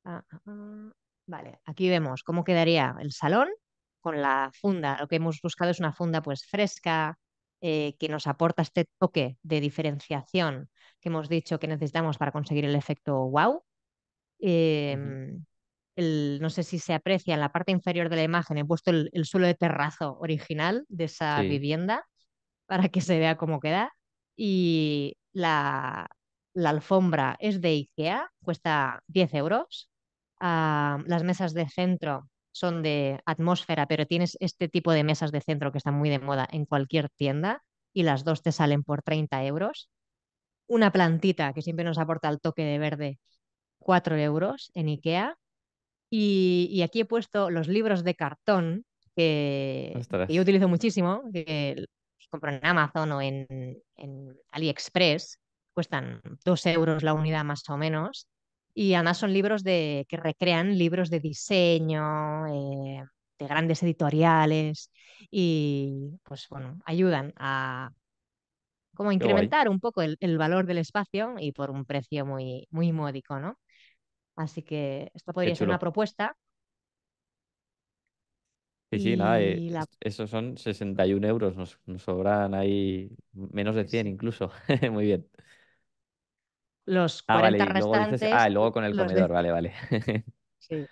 Ah, ah, ah. Vale, aquí vemos cómo quedaría el salón con la funda. Lo que hemos buscado es una funda pues fresca, eh, que nos aporta este toque de diferenciación que hemos dicho que necesitamos para conseguir el efecto wow. Em, no sé si se aprecia en la parte inferior de la imagen, he puesto el, suelo de terrazo original de esa vivienda para que se vea cómo queda. Y la, la alfombra es de IKEA, cuesta 10 euros. Ah, las mesas de centro son de atmósfera, pero tienes este tipo de mesas de centro que están muy de moda en cualquier tienda y las dos te salen por 30 euros. Una plantita que siempre nos aporta el toque de verde, 4 euros en IKEA. Y, aquí he puesto los libros de cartón que, yo utilizo muchísimo, que los compro en Amazon o en AliExpress cuestan dos euros la unidad más o menos. Y además son libros de, que recrean libros de diseño, eh, de grandes editoriales y pues bueno, ayudan a como incrementar un poco el, valor del espacio y por un precio muy, muy módico, ¿no? Así que esto podría ser una propuesta. Sí, sí, nada, eh, esos son 61 euros, nos, nos sobran ahí menos de 100 incluso, <laughs> muy bien. Los 40 ah, restantes. ah, luego con el comedor, vale, vale. <laughs> sí.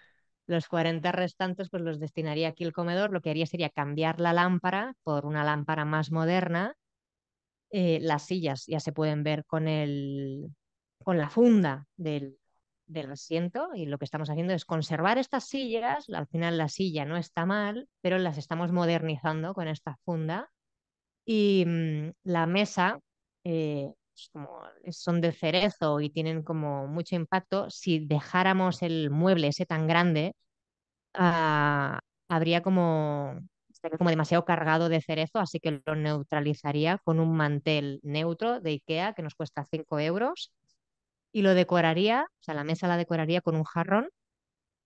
Los 40 restantes, pues los destinaría aquí el comedor. Lo que haría sería cambiar la lámpara por una lámpara más moderna. Eh, las sillas ya se pueden ver con, el, con la funda del, asiento y lo que estamos haciendo es conservar estas sillas, al final la silla no está mal, pero las estamos modernizando con esta funda y mm, la mesa eh, como son de cerezo y tienen como mucho impacto, si dejáramos el mueble ese tan grande, ah, habría como, estaría como demasiado cargado de cerezo, así que lo neutralizaría con un mantel neutro de Ikea que nos cuesta 5 euros y lo decoraría, o sea, la mesa la decoraría con un jarrón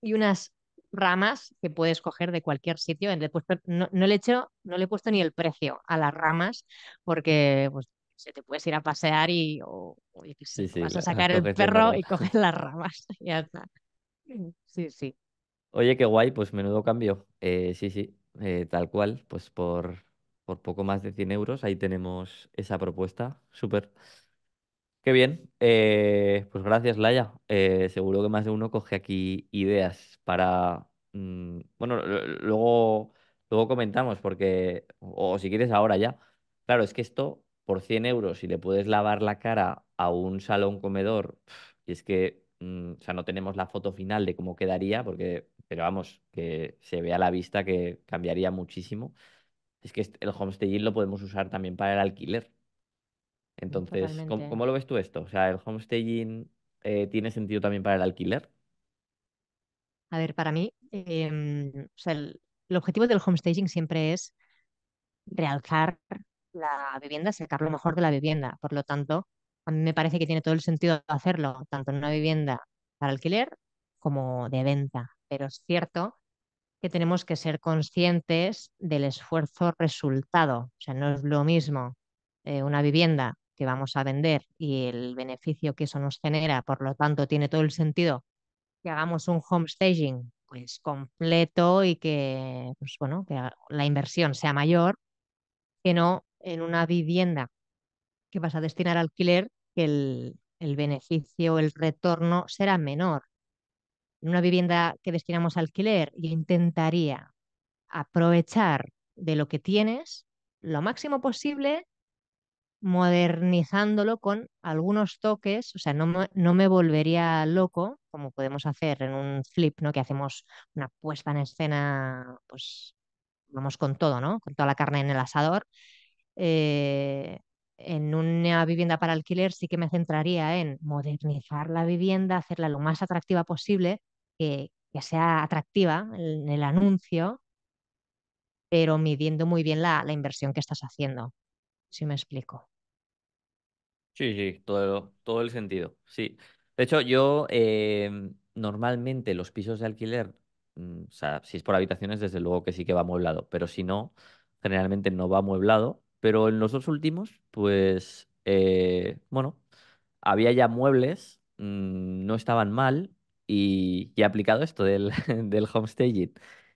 y unas ramas que puedes coger de cualquier sitio. no, le he no le he puesto ni el precio a las ramas porque pues, se te puedes ir a pasear y vas a sacar el perro y coger las ramas. <laughs> ya está. Mm, sí, sí. Oye, qué guay, pues menudo cambio. Eh, sí, sí, eh, tal cual, pues por, por poco más de 100 euros, ahí tenemos esa propuesta. Súper. Qué bien. Eh, pues gracias, Laia. seguro que más de uno coge aquí ideas para... Mm, bueno, luego, luego comentamos, porque... O si quieres ahora ya. Claro, es que esto por 100 euros y le puedes lavar la cara a un salón comedor, y es que, mm, o no tenemos la foto final de cómo quedaría, porque, pero vamos, que se vea a la vista que cambiaría muchísimo. Es que el homestaging lo podemos usar también para el alquiler. Mm, Entonces, ¿cómo, lo ves tú esto? O sea, ¿el homestaging eh, tiene sentido también para el alquiler? A ver, para mí, em, el, objetivo del homestaging siempre es realzar la vivienda, sacar lo mejor de la vivienda. Por lo tanto, a mí me parece que tiene todo el sentido hacerlo, tanto en una vivienda para alquiler como de venta. Pero es cierto que tenemos que ser conscientes del esfuerzo resultado. O sea, no es lo mismo eh, una vivienda que vamos a vender y el beneficio que eso nos genera, por lo tanto, tiene todo el sentido que hagamos un home staging pues completo y que pues, bueno que la inversión sea mayor que no en una vivienda que vas a destinar al alquiler, el, beneficio, el retorno será menor. En una vivienda que destinamos alquiler, yo intentaría aprovechar de lo que tienes lo máximo posible, modernizándolo con algunos toques, o sea, no me, volvería loco, como podemos hacer en un flip, ¿no? Que hacemos una puesta en escena, pues vamos con todo, ¿no? Con toda la carne en el asador, eh, en una vivienda para alquiler sí que me centraría en modernizar la vivienda, hacerla lo más atractiva posible, que, sea atractiva en el anuncio, pero midiendo muy bien la, inversión que estás haciendo, si me explico. Sí, sí, todo, todo el sentido, sí. De hecho, yo em, normalmente los pisos de alquiler, mm, o sea, si es por habitaciones, desde luego que sí que va amueblado, pero si no, generalmente no va amueblado pero en los dos últimos, pues, eh, bueno, había ya muebles, mm, no estaban mal y, he aplicado esto del, <laughs> del homestaging.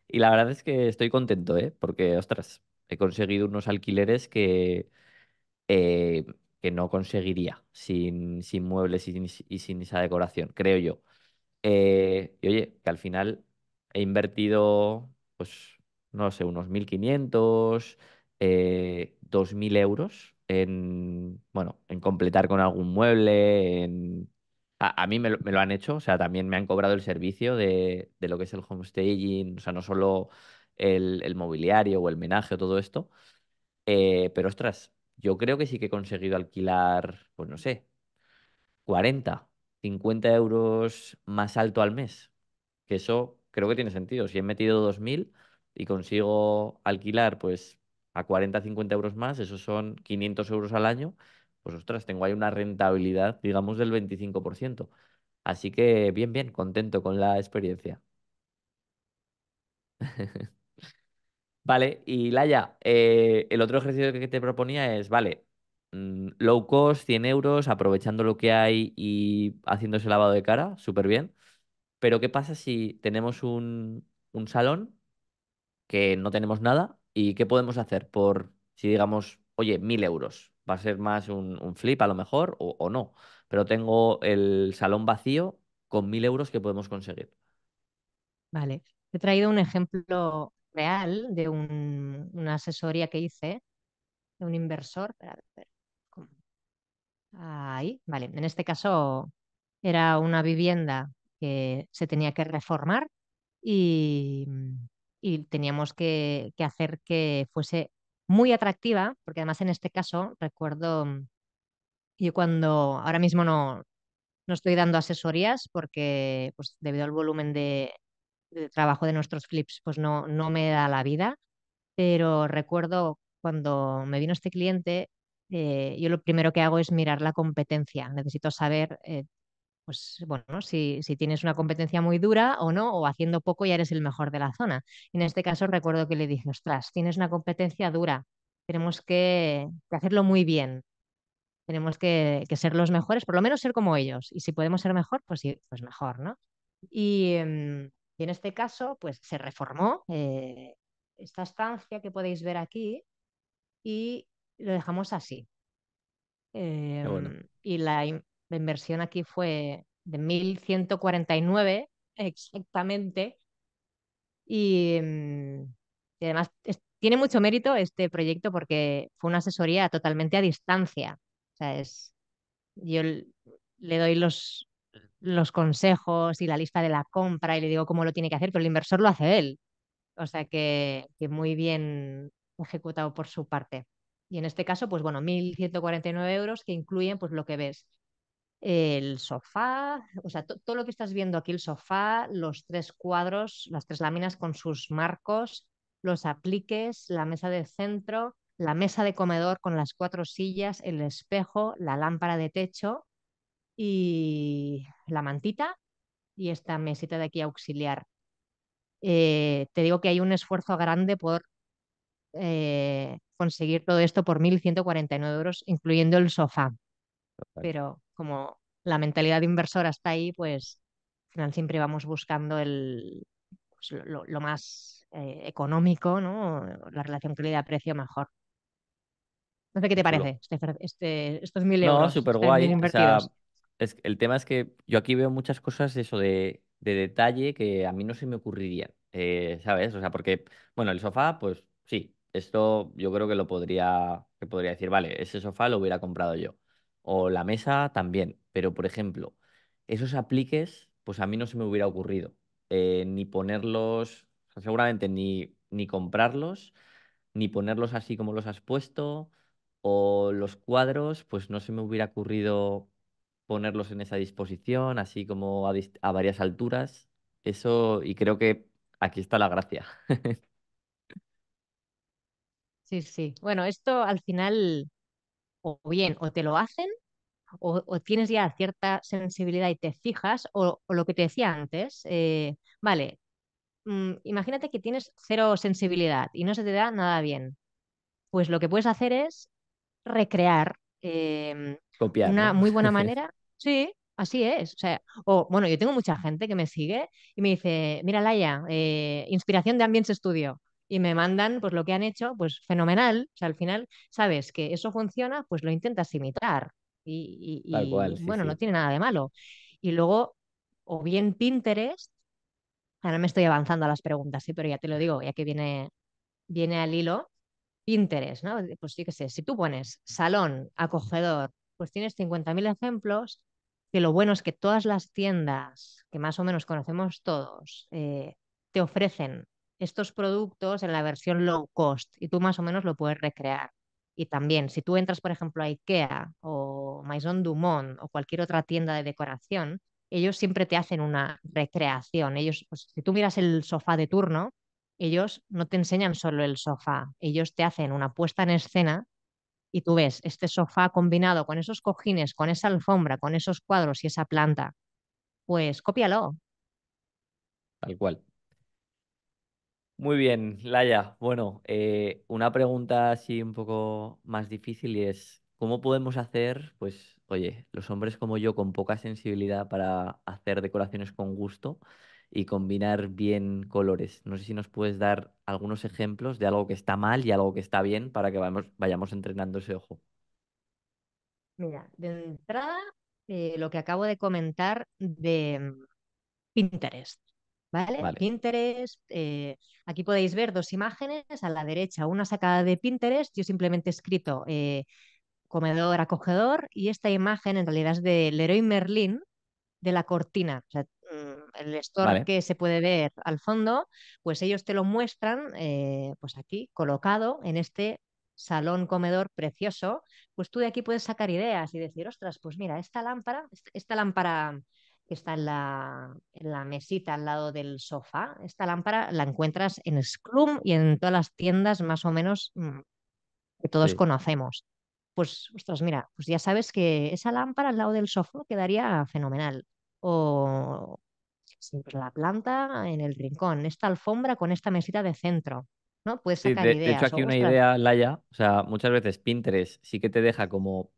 Y la verdad es que estoy contento, ¿eh? Porque, ostras, he conseguido unos alquileres que, eh, que no conseguiría sin, sin muebles y sin, esa decoración, creo yo. Eh, y oye, que al final he invertido, pues, no sé, unos 1.500, 2.000 eh, euros en, bueno, en completar con algún mueble, A, mí me lo, han hecho, o sea, también me han cobrado el servicio de, lo que es el homestaging, o sea, no solo el, mobiliario o el menaje o todo esto, eh, pero ostras, yo creo que sí que he conseguido alquilar, pues no sé, 40, 50 euros más alto al mes. Que eso creo que tiene sentido. Si he metido 2.000 y consigo alquilar, pues a 40, 50 euros más, esos son 500 euros al año, pues ostras, tengo ahí una rentabilidad, digamos, del 25%. Así que bien, bien, contento con la experiencia. <laughs> vale, y Laya eh, el otro ejercicio que te proponía es, vale, mm, low cost, 100 euros, aprovechando lo que hay y haciéndose lavado de cara, súper bien. Pero ¿qué pasa si tenemos un, un salón que no tenemos nada ¿Y qué podemos hacer por, si digamos, oye, mil euros? Va a ser más un, flip a lo mejor o, no, pero tengo el salón vacío con mil euros que podemos conseguir. Vale, he traído un ejemplo real de una asesoría que hice de un inversor. Espera, Ahí, vale. En este caso era una vivienda que se tenía que reformar y y teníamos que, hacer que fuese muy atractiva, porque además en este caso recuerdo, mm, yo cuando ahora mismo no, no estoy dando asesorías porque pues, debido al volumen de, trabajo de nuestros clips pues no, no me da la vida, pero recuerdo cuando me vino este cliente, eh, yo lo primero que hago es mirar la competencia. Necesito saber eh, pues bueno, si, tienes una competencia muy dura o no, o haciendo poco ya eres el mejor de la zona. En este caso recuerdo que le dije, ostras, tienes una competencia dura, tenemos que, hacerlo muy bien, tenemos que, ser los mejores, por lo menos ser como ellos, y si podemos ser mejor, pues, sí, pues mejor, ¿no? Y, em, en este caso, pues se reformó eh, esta estancia que podéis ver aquí y lo dejamos así. Em, y la, la inversión aquí fue de 1149 exactamente. Y, mm, además tiene mucho mérito este proyecto porque fue una asesoría totalmente a distancia. O sea, es, yo le doy los, los consejos y la lista de la compra y le digo cómo lo tiene que hacer, pero el inversor lo hace él. O sea que, muy bien ejecutado por su parte. Y en este caso, pues bueno, 1.149 euros que incluyen pues lo que ves, el sofá, o sea, todo lo que estás viendo aquí, el sofá, los tres cuadros, las tres láminas con sus marcos, los apliques, la mesa de centro, la mesa de comedor con las cuatro sillas, el espejo, la lámpara de techo y la mantita y esta mesita de aquí auxiliar. Eh, te digo que hay un esfuerzo grande por eh, conseguir todo esto por 1.149 euros, incluyendo el sofá pero como la mentalidad de inversora está ahí, pues al final siempre vamos buscando el, pues, lo, más eh, económico, ¿no? La relación calidad-precio mejor. No sé qué te parece, este, este esto es mil euros. No, súper guay. es, el tema es que yo aquí veo muchas cosas eso de, detalle que a mí no se me ocurriría, eh, ¿sabes? O sea, porque, bueno, el sofá, pues sí, esto yo creo que lo podría, que podría decir, vale, ese sofá lo hubiera comprado yo o la mesa también, pero por ejemplo, esos apliques, pues a mí no se me hubiera ocurrido eh, ni ponerlos, seguramente ni, ni comprarlos, ni ponerlos así como los has puesto, o los cuadros, pues no se me hubiera ocurrido ponerlos en esa disposición, así como a varias alturas. Eso, y creo que aquí está la gracia. <laughs> Sí, sí. Bueno, esto al final o bien o te lo hacen o, tienes ya cierta sensibilidad y te fijas, o, lo que te decía antes, eh, vale, mm, imagínate que tienes cero sensibilidad y no se te da nada bien. Pues lo que puedes hacer es recrear eh, una muy buena <laughs> manera. sí, así es. O, sea, o, bueno, yo tengo mucha gente que me sigue y me dice, mira Laia, eh, inspiración de ambiente Estudio y me mandan pues lo que han hecho, pues fenomenal. O sea, al final sabes que eso funciona, pues lo intentas imitar. Y, bueno, no tiene nada de malo. Y luego, o bien Pinterest, ahora me estoy avanzando a las preguntas, sí, ¿eh? pero ya te lo digo, ya que viene, viene al hilo, Pinterest, ¿no? Pues sí que sé, si tú pones salón acogedor, pues tienes 50.000 ejemplos, que lo bueno es que todas las tiendas que más o menos conocemos todos eh, te ofrecen estos productos en la versión low cost y tú más o menos lo puedes recrear. Y también, si tú entras, por ejemplo, a IKEA o Maison Dumont o cualquier otra tienda de decoración, ellos siempre te hacen una recreación. Ellos, pues, si tú miras el sofá de turno, ellos no te enseñan solo el sofá, ellos te hacen una puesta en escena y tú ves este sofá combinado con esos cojines, con esa alfombra, con esos cuadros y esa planta. Pues cópialo. Tal cual. Muy bien, Laia. Bueno, eh, una pregunta así un poco más difícil y es, ¿cómo podemos hacer, pues, oye, los hombres como yo con poca sensibilidad para hacer decoraciones con gusto y combinar bien colores? No sé si nos puedes dar algunos ejemplos de algo que está mal y algo que está bien para que vayamos, vayamos entrenando ese ojo. Mira, de entrada, eh, lo que acabo de comentar de mm, Pinterest. ¿vale? Pinterest, eh, aquí podéis ver dos imágenes, a la derecha una sacada de Pinterest, yo simplemente he escrito eh, comedor, acogedor, y esta imagen en realidad es de Leroy Merlin, de la cortina, mm, el store que se puede ver al fondo, pues ellos te lo muestran, eh, pues aquí, colocado en este salón comedor precioso, pues tú de aquí puedes sacar ideas y decir, ostras, pues mira, esta lámpara, esta lámpara que está en la, mesita al lado del sofá. Esta lámpara la encuentras en Scrum y en todas las tiendas más o menos mm, que todos conocemos. Pues, ostras, mira, pues ya sabes que esa lámpara al lado del sofá quedaría fenomenal. O pues la planta en el rincón, esta alfombra con esta mesita de centro. ¿no? Puedes sacar ideas. hecho, aquí una idea, Laia, o sea, muchas veces Pinterest sí que te deja como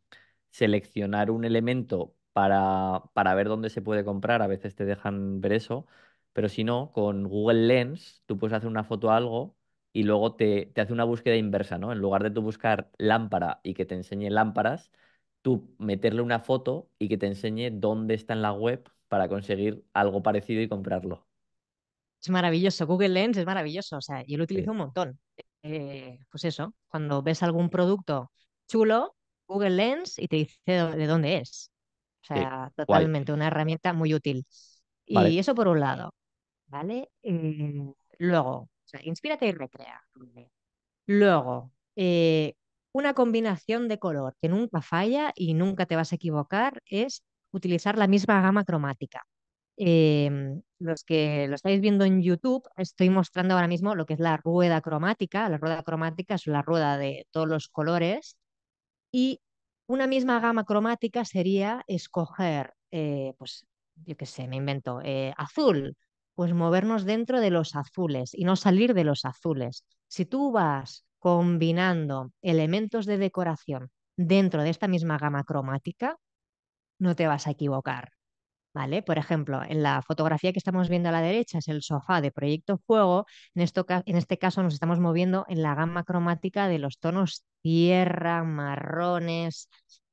seleccionar un elemento para, para ver dónde se puede comprar. A veces te dejan ver eso, pero si no, con Google Lens tú puedes hacer una foto a algo y luego te, hace una búsqueda inversa, ¿no? En lugar de tú buscar lámpara y que te enseñe lámparas, tú meterle una foto y que te enseñe dónde está en la web para conseguir algo parecido y comprarlo. Es maravilloso, Google Lens es maravilloso, o sea, yo lo utilizo un montón. Eh, pues eso, cuando ves algún producto chulo, Google Lens y te dice de dónde es. O sea, totalmente una herramienta muy útil. Y eso por un lado, ¿vale? Eh, luego, o sea, inspírate y recrea. Luego, eh, una combinación de color que nunca falla y nunca te vas a equivocar es utilizar la misma gama cromática. Em, los que lo estáis viendo en YouTube, estoy mostrando ahora mismo lo que es la rueda cromática. La rueda cromática es la rueda de todos los colores y una misma gama cromática sería escoger, eh, pues yo qué sé, me invento, eh, azul, pues movernos dentro de los azules y no salir de los azules. Si tú vas combinando elementos de decoración dentro de esta misma gama cromática, no te vas a equivocar. ¿vale? Por ejemplo, en la fotografía que estamos viendo a la derecha es el sofá de Proyecto Fuego. En, este caso nos estamos moviendo en la gama cromática de los tonos tierra, marrones.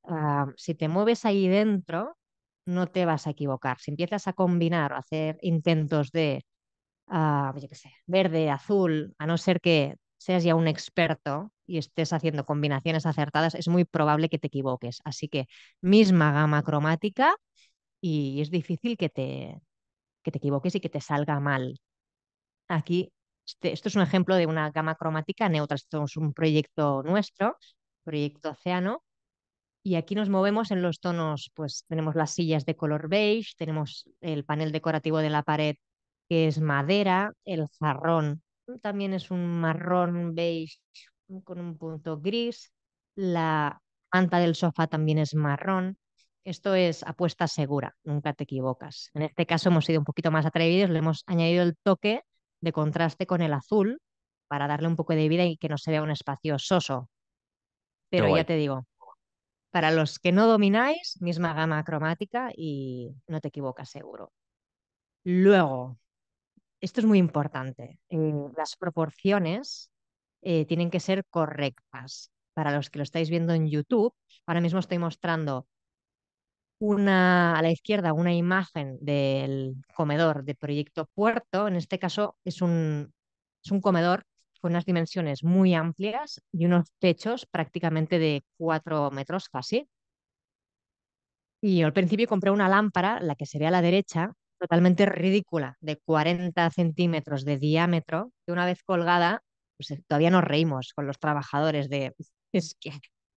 Ah, si te mueves ahí dentro, no te vas a equivocar. Si empiezas a combinar o hacer intentos de, ah, verde, azul, a no ser que seas ya un experto y estés haciendo combinaciones acertadas, es muy probable que te equivoques. Así que misma gama cromática, y es difícil que te, te equivoques y que te salga mal. Aquí, este, esto es un ejemplo de una gama cromática neutra. Esto es un proyecto nuestro, proyecto Océano, y aquí nos movemos en los tonos, pues tenemos las sillas de color beige, tenemos el panel decorativo de la pared que es madera, el jarrón también es un marrón beige con un punto gris, la manta del sofá también es marrón, esto es apuesta segura, nunca te equivocas. En este caso hemos sido un poquito más atrevidos, le hemos añadido el toque de contraste con el azul para darle un poco de vida y que no se vea un espacio soso. Pero ya te digo, para los que no domináis, misma gama cromática y no te equivocas seguro. Luego, esto es muy importante, eh, las proporciones eh, tienen que ser correctas. Para los que lo estáis viendo en YouTube, ahora mismo estoy mostrando a la izquierda una imagen del comedor de Proyecto Puerto. En este caso es un, es un comedor con unas dimensiones muy amplias y unos techos prácticamente de 4 metros casi. Y al principio compré una lámpara, la que se ve a la derecha, totalmente ridícula, de 40 centímetros de diámetro, que una vez colgada, pues eh, todavía nos reímos con los trabajadores de, es que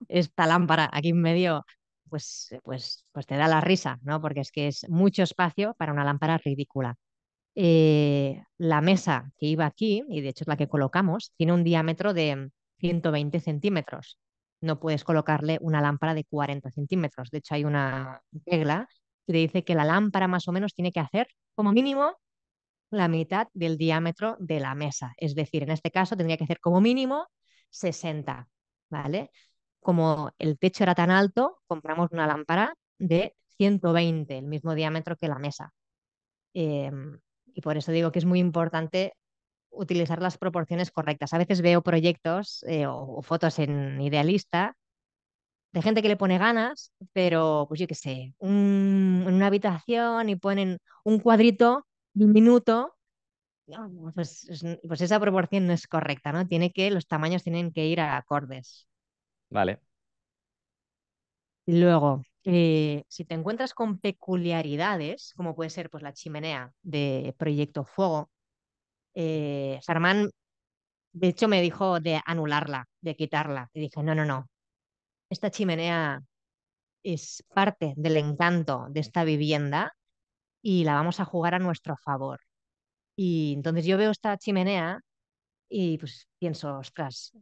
esta lámpara aquí en medio pues, eh, pues, pues te da la risa, ¿no? Porque es que es mucho espacio para una lámpara ridícula. Eh, la mesa que iba aquí, y de hecho es la que colocamos, tiene un diámetro de 120 centímetros. No puedes colocarle una lámpara de 40 centímetros. De hecho, hay una regla que te dice que la lámpara más o menos tiene que hacer como mínimo la mitad del diámetro de la mesa. Es decir, en este caso tendría que hacer como mínimo 60, ¿vale? como el techo era tan alto, compramos una lámpara de 120, el mismo diámetro que la mesa. Em, y por eso digo que es muy importante utilizar las proporciones correctas. A veces veo proyectos eh, o, fotos en idealista de gente que le pone ganas, pero pues yo qué sé, en una habitación y ponen un cuadrito diminuto, pues, pues esa proporción no es correcta, ¿no? Tiene que, los tamaños tienen que ir a acordes. Vale. Luego, eh, si te encuentras con peculiaridades, como puede ser pues, la chimenea de Proyecto Fuego, eh, de hecho, me dijo de anularla, de quitarla. Y dije, no, no, no. Esta chimenea es parte del encanto de esta vivienda y la vamos a jugar a nuestro favor. Y entonces yo veo esta chimenea y pues pienso, ostras,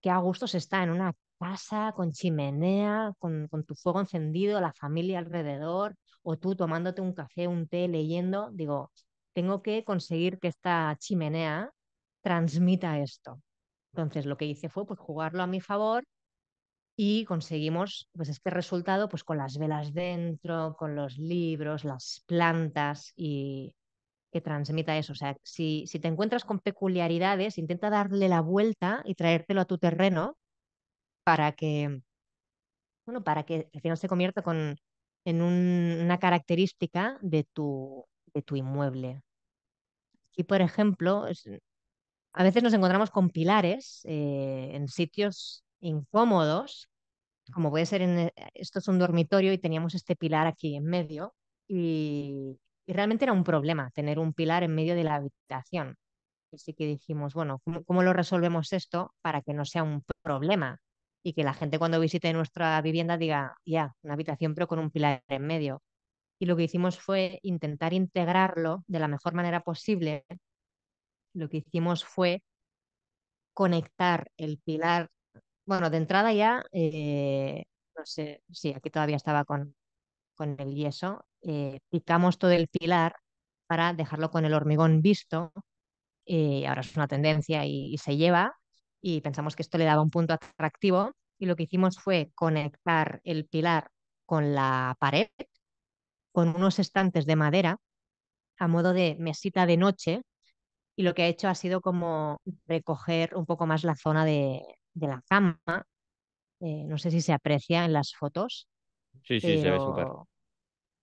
que a gusto se está en una casa con chimenea, con, con tu fuego encendido, la familia alrededor, o tú tomándote un café, un té, leyendo. Digo, tengo que conseguir que esta chimenea transmita esto. Entonces lo que hice fue pues, jugarlo a mi favor y conseguimos pues, este resultado pues, con las velas dentro, con los libros, las plantas y que transmita eso. O sea, si, si te encuentras con peculiaridades, intenta darle la vuelta y traértelo a tu terreno para que, bueno, para que al final se convierta con, en una característica de tu, de tu inmueble. y por ejemplo, a veces nos encontramos con pilares eh, en sitios incómodos, como puede ser en, eh, esto es un dormitorio y teníamos este pilar aquí en medio y y realmente era un problema tener un pilar en medio de la habitación. Así que dijimos, bueno, ¿cómo, lo resolvemos esto para que no sea un problema? Y que la gente cuando visite nuestra vivienda diga, ya, una habitación pero con un pilar en medio. Y lo que hicimos fue intentar integrarlo de la mejor manera posible. Lo que hicimos fue conectar el pilar, bueno, de entrada ya, eh, no sé, sí, aquí todavía estaba con, con el yeso, eh, picamos todo el pilar para dejarlo con el hormigón visto. Eh, ahora es una tendencia y, se lleva y pensamos que esto le daba un punto atractivo y lo que hicimos fue conectar el pilar con la pared, con unos estantes de madera a modo de mesita de noche y lo que ha hecho ha sido como recoger un poco más la zona de, la cama. Eh, no sé si se aprecia en las fotos. Sí, sí, se ve súper.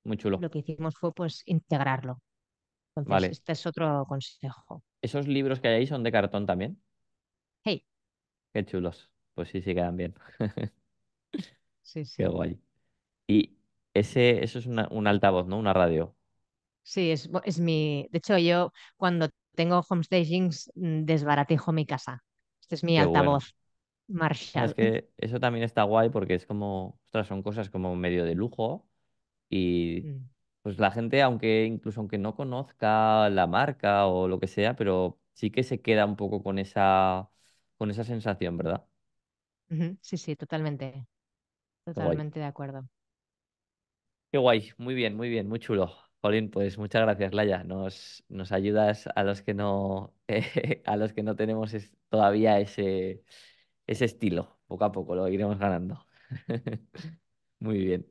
Muy chulo. Lo que hicimos fue pues integrarlo. Entonces, este es otro consejo. ¿Esos libros que hay ahí son de cartón también? Hey. Qué chulos. Pues sí, sí quedan bien. <laughs> sí, sí. Qué guay. Y ese, eso es un altavoz, ¿no? Una radio. Sí, es, es mi. De hecho, yo cuando tengo homestagings mm, desbaratejo mi casa. Este es mi altavoz. Marshall. Es que eso también está guay porque es como, ostras, son cosas como medio de lujo, y mm. pues la gente, aunque incluso aunque no conozca la marca o lo que sea, pero sí que se queda un poco con esa, con esa sensación, ¿verdad? Sí, sí, totalmente. Totalmente de acuerdo. Qué guay, muy bien, muy bien, muy chulo. Paulín, pues muchas gracias, Laya. Nos, nos ayudas a los que no, <laughs> a los que no tenemos todavía ese, ese estilo. Poco a poco lo iremos ganando. <laughs> muy bien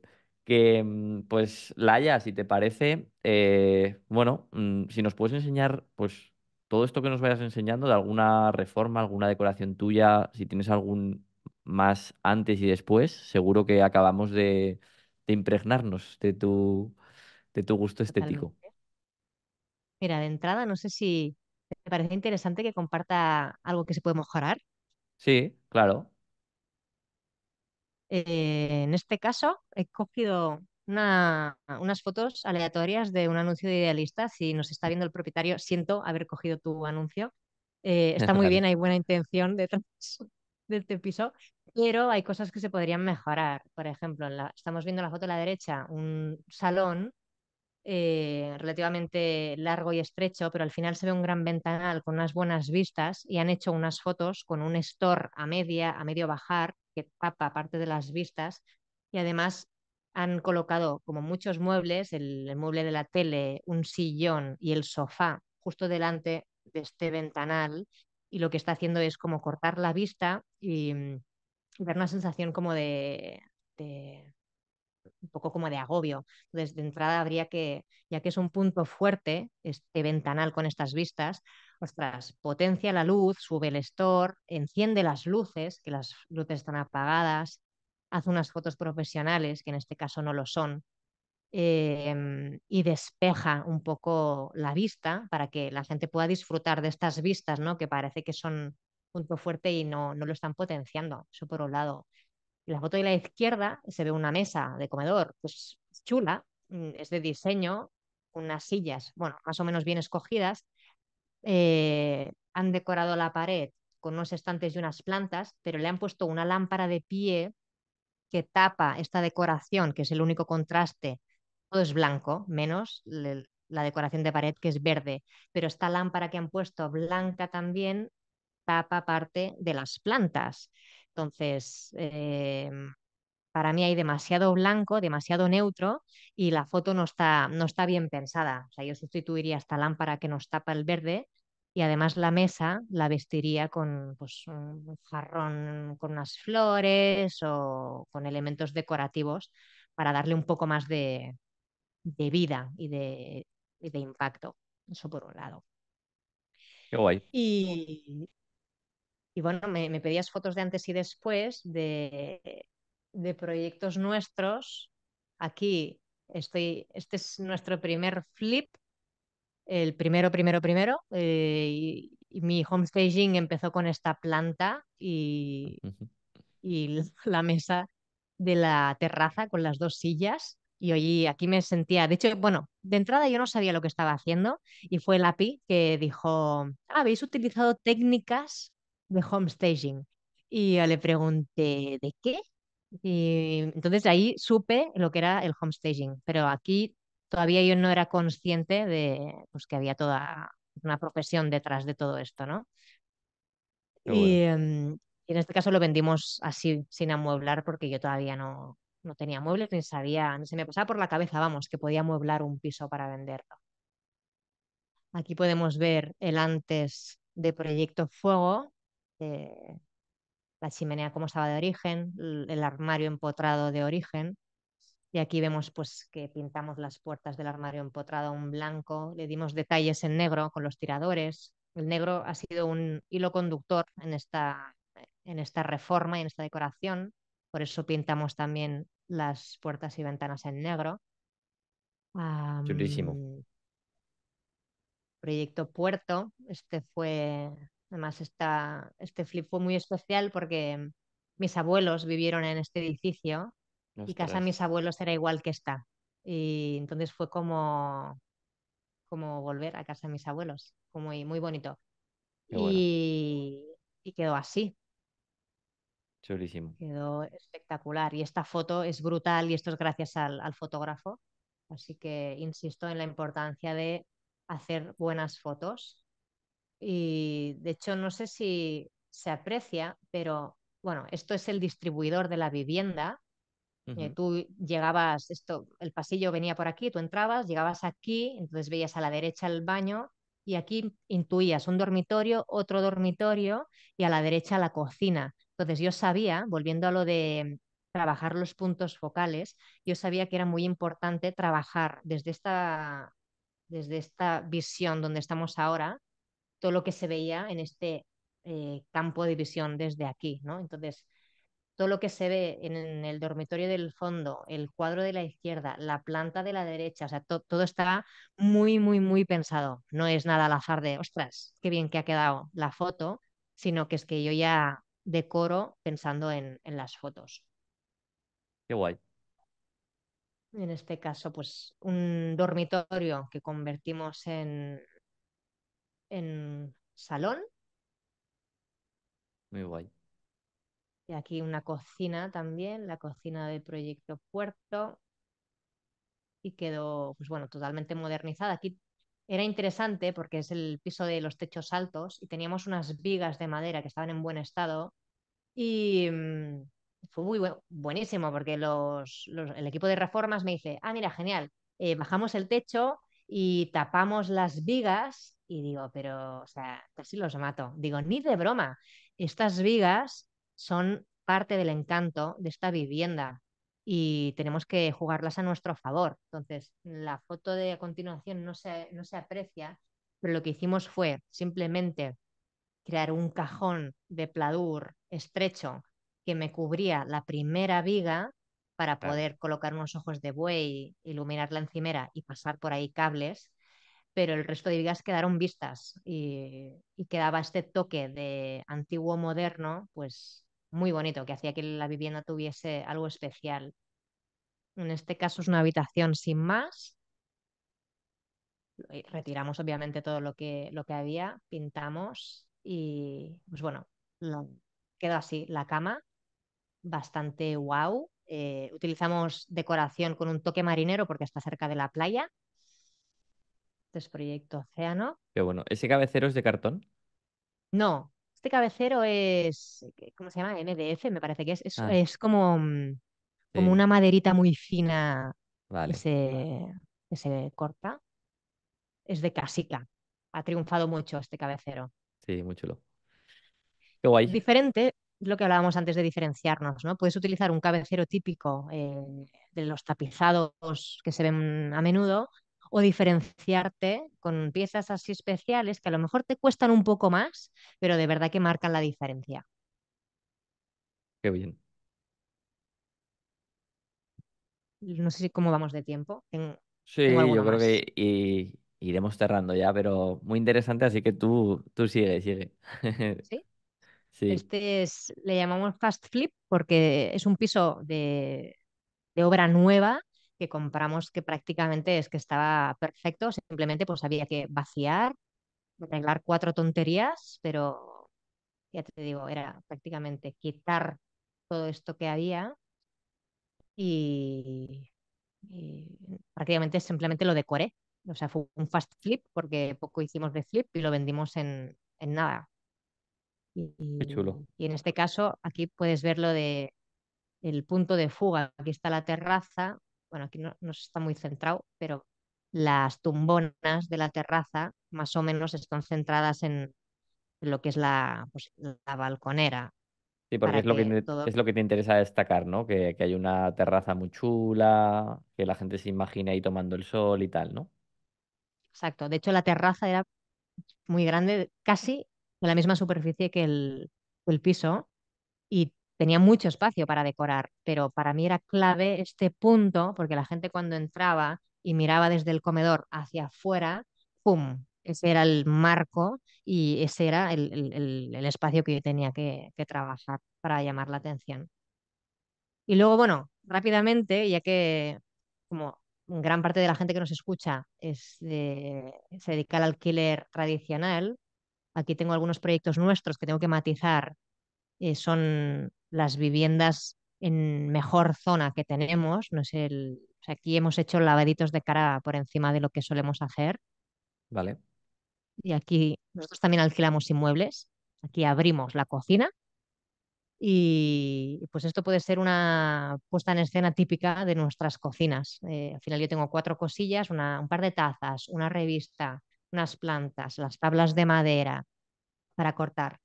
que mm, pues Laia, si te parece, eh, bueno, mm, si nos puedes enseñar pues todo esto que nos vayas enseñando de alguna reforma, alguna decoración tuya, si tienes algún más antes y después, seguro que acabamos de, impregnarnos de tu, de tu gusto estético. Mira, de entrada, no sé si te parece interesante que comparta algo que se puede mejorar. Sí, claro. Eh, en este caso, he cogido unas fotos aleatorias de un anuncio de idealista. Si nos está viendo el propietario, siento haber cogido tu anuncio. Eh, está muy <laughs> bien, hay buena intención detrás <laughs> de este piso, pero hay cosas que se podrían mejorar. Por ejemplo, estamos viendo la foto a la derecha un salón eh, relativamente largo y estrecho, pero al final se ve un gran ventanal con unas buenas vistas y han hecho unas fotos con un store a media, a medio bajar, que tapa parte de las vistas y además han colocado como muchos muebles, el, mueble de la tele, un sillón y el sofá justo delante de este ventanal y lo que está haciendo es como cortar la vista y, mm, dar una sensación como de, de, un poco como de agobio. Entonces, de entrada habría que, ya que es un punto fuerte, este ventanal con estas vistas, ostras, potencia la luz, sube el store, enciende las luces, que las luces están apagadas, hace unas fotos profesionales, que en este caso no lo son, em, y despeja un poco la vista para que la gente pueda disfrutar de estas vistas, ¿no? que parece que son punto fuerte y no, no lo están potenciando. Eso por un lado. Y la foto de la izquierda se ve una mesa de comedor, pues chula, mm, es de diseño, unas sillas, bueno, más o menos bien escogidas, eh, han decorado la pared con unos estantes y unas plantas, pero le han puesto una lámpara de pie que tapa esta decoración, que es el único contraste. Todo es blanco, menos la decoración de pared que es verde, pero esta lámpara que han puesto blanca también tapa parte de las plantas. Entonces, em, para mí hay demasiado blanco, demasiado neutro y la foto no está, no está bien pensada. O sea, yo sustituiría esta lámpara que nos tapa el verde y además la mesa la vestiría con pues, un jarrón con unas flores o con elementos decorativos para darle un poco más de, vida y de, impacto. Eso por un lado. Qué guay. Y, bueno, me, pedías fotos de antes y después de, de proyectos nuestros. Aquí estoy, este es nuestro primer flip, el primero, primero, primero. Eh, y, mi homestaging empezó con esta planta y, y <laughs> la mesa de la terraza con las dos sillas. Y hoy aquí me sentía, de hecho, bueno, de entrada yo no sabía lo que estaba haciendo y fue el que dijo, habéis utilizado técnicas de homestaging. Y yo le pregunté, ¿de qué? Y entonces ahí supe lo que era el homestaging, pero aquí todavía yo no era consciente de pues, que había toda una profesión detrás de todo esto, ¿no? Em, y, en este caso lo vendimos así, sin amueblar, porque yo todavía no, tenía muebles, ni sabía, no se me pasaba por la cabeza, vamos, que podía amueblar un piso para venderlo. Aquí podemos ver el antes de Proyecto Fuego, la chimenea como estaba de origen, el armario empotrado de origen. Y aquí vemos pues, que pintamos las puertas del armario empotrado a un blanco, le dimos detalles en negro con los tiradores. El negro ha sido un hilo conductor en esta, en esta reforma y en esta decoración, por eso pintamos también las puertas y ventanas en negro. Proyecto Puerto, este fue Además, esta, este flip fue muy especial porque mis abuelos vivieron en este edificio y casa de mis abuelos era igual que esta. Y entonces fue como, como volver a casa de mis abuelos, muy, muy bonito. Y, quedó así. Chulísimo. Quedó espectacular. Y esta foto es brutal y esto es gracias al, al fotógrafo. Así que insisto en la importancia de hacer buenas fotos y de hecho, no sé si se aprecia, pero bueno, esto es el distribuidor de la vivienda. Eh, tú llegabas, esto, el pasillo venía por aquí, tú entrabas, llegabas aquí, entonces veías a la derecha el baño y aquí intuías un dormitorio, otro dormitorio y a la derecha la cocina. Entonces yo sabía, volviendo a lo de trabajar los puntos focales, yo sabía que era muy importante trabajar desde esta, desde esta visión donde estamos ahora, todo lo que se veía en este eh, campo de visión desde aquí, ¿no? Entonces, todo lo que se ve en, el dormitorio del fondo, el cuadro de la izquierda, la planta de la derecha, o sea, todo está muy, muy, muy pensado. No es nada al azar de, ostras, qué bien que ha quedado la foto, sino que es que yo ya decoro pensando en, en las fotos. Qué guay. En este caso, pues un dormitorio que convertimos en, en salón. Muy guay. Y aquí una cocina también, la cocina del proyecto Puerto. Y quedó, pues bueno, totalmente modernizada. Aquí era interesante porque es el piso de los techos altos y teníamos unas vigas de madera que estaban en buen estado. Y mm, fue muy buenísimo porque el equipo de reformas me dice, ah, mira, genial, eh, bajamos el techo, y tapamos las vigas y digo, pero, o sea, casi los mato. Digo, ni de broma, estas vigas son parte del encanto de esta vivienda y tenemos que jugarlas a nuestro favor. Entonces, la foto de a continuación no se, no se aprecia, pero lo que hicimos fue simplemente crear un cajón de pladur estrecho que me cubría la primera viga para poder colocar unos ojos de buey, iluminar la encimera y pasar por ahí cables, pero el resto de vigas quedaron vistas y, quedaba este toque de antiguo moderno, pues muy bonito, que hacía que la vivienda tuviese algo especial. En este caso es una habitación sin más. Eh, retiramos obviamente todo lo que, lo que había, pintamos y pues bueno, quedó así la cama, bastante guau eh, utilizamos decoración con un toque marinero porque está cerca de la playa. Este es proyecto océano. Qué bueno. ¿Ese cabecero es de cartón? No, este cabecero es, eh, ¿cómo se llama? MDF, me parece que es. Es, ah. como, mm, como una maderita muy fina vale. que, se, corta. Es de casica. Ha triunfado mucho este cabecero. Sí, muy chulo. Qué guay. Diferente, lo que hablábamos antes de diferenciarnos, ¿no? Puedes utilizar un cabecero típico eh, de los tapizados que se ven a menudo o diferenciarte con piezas así especiales que a lo mejor te cuestan un poco más, pero de verdad que marcan la diferencia. Qué bien. No sé si cómo vamos de tiempo. sí, yo creo que iremos cerrando ya, pero muy interesante, así que tú, tú sigue, sigue. ¿Sí? Este es, le llamamos Fast Flip porque es un piso de, obra nueva que compramos que prácticamente es que estaba perfecto, simplemente pues había que vaciar, arreglar cuatro tonterías, pero ya te digo, era prácticamente quitar todo esto que había y, prácticamente simplemente lo decoré. O sea, fue un fast flip porque poco hicimos de flip y lo vendimos en nada. Y, en este caso, aquí puedes ver lo del el punto de fuga. Aquí está la terraza. Bueno, aquí no, se está muy centrado, pero las tumbonas de la terraza más o menos están centradas en lo que es la, pues, la balconera. Sí, porque es lo, que, es lo que te interesa destacar, ¿no? Que, que, hay una terraza muy chula, que la gente se imagina ahí tomando el sol y tal, ¿no? Exacto. De hecho, la terraza era muy grande, casi de la misma superficie que el, piso y tenía mucho espacio para decorar, pero para mí era clave este punto porque la gente cuando entraba y miraba desde el comedor hacia afuera, ¡pum! Ese era el marco y ese era el, espacio que yo tenía que, trabajar para llamar la atención. Y luego, bueno, rápidamente, ya que como gran parte de la gente que nos escucha es se dedica al alquiler tradicional, Aquí tengo algunos proyectos nuestros que tengo que matizar. Eh, son las viviendas en mejor zona que tenemos. No es el, aquí hemos hecho lavaditos de cara por encima de lo que solemos hacer. Vale. Y aquí nosotros también alquilamos inmuebles. Aquí abrimos la cocina. Y pues esto puede ser una puesta en escena típica de nuestras cocinas. Eh, al final yo tengo cuatro cosillas, un par de tazas, una revista, unas plantas, las tablas de madera para cortar.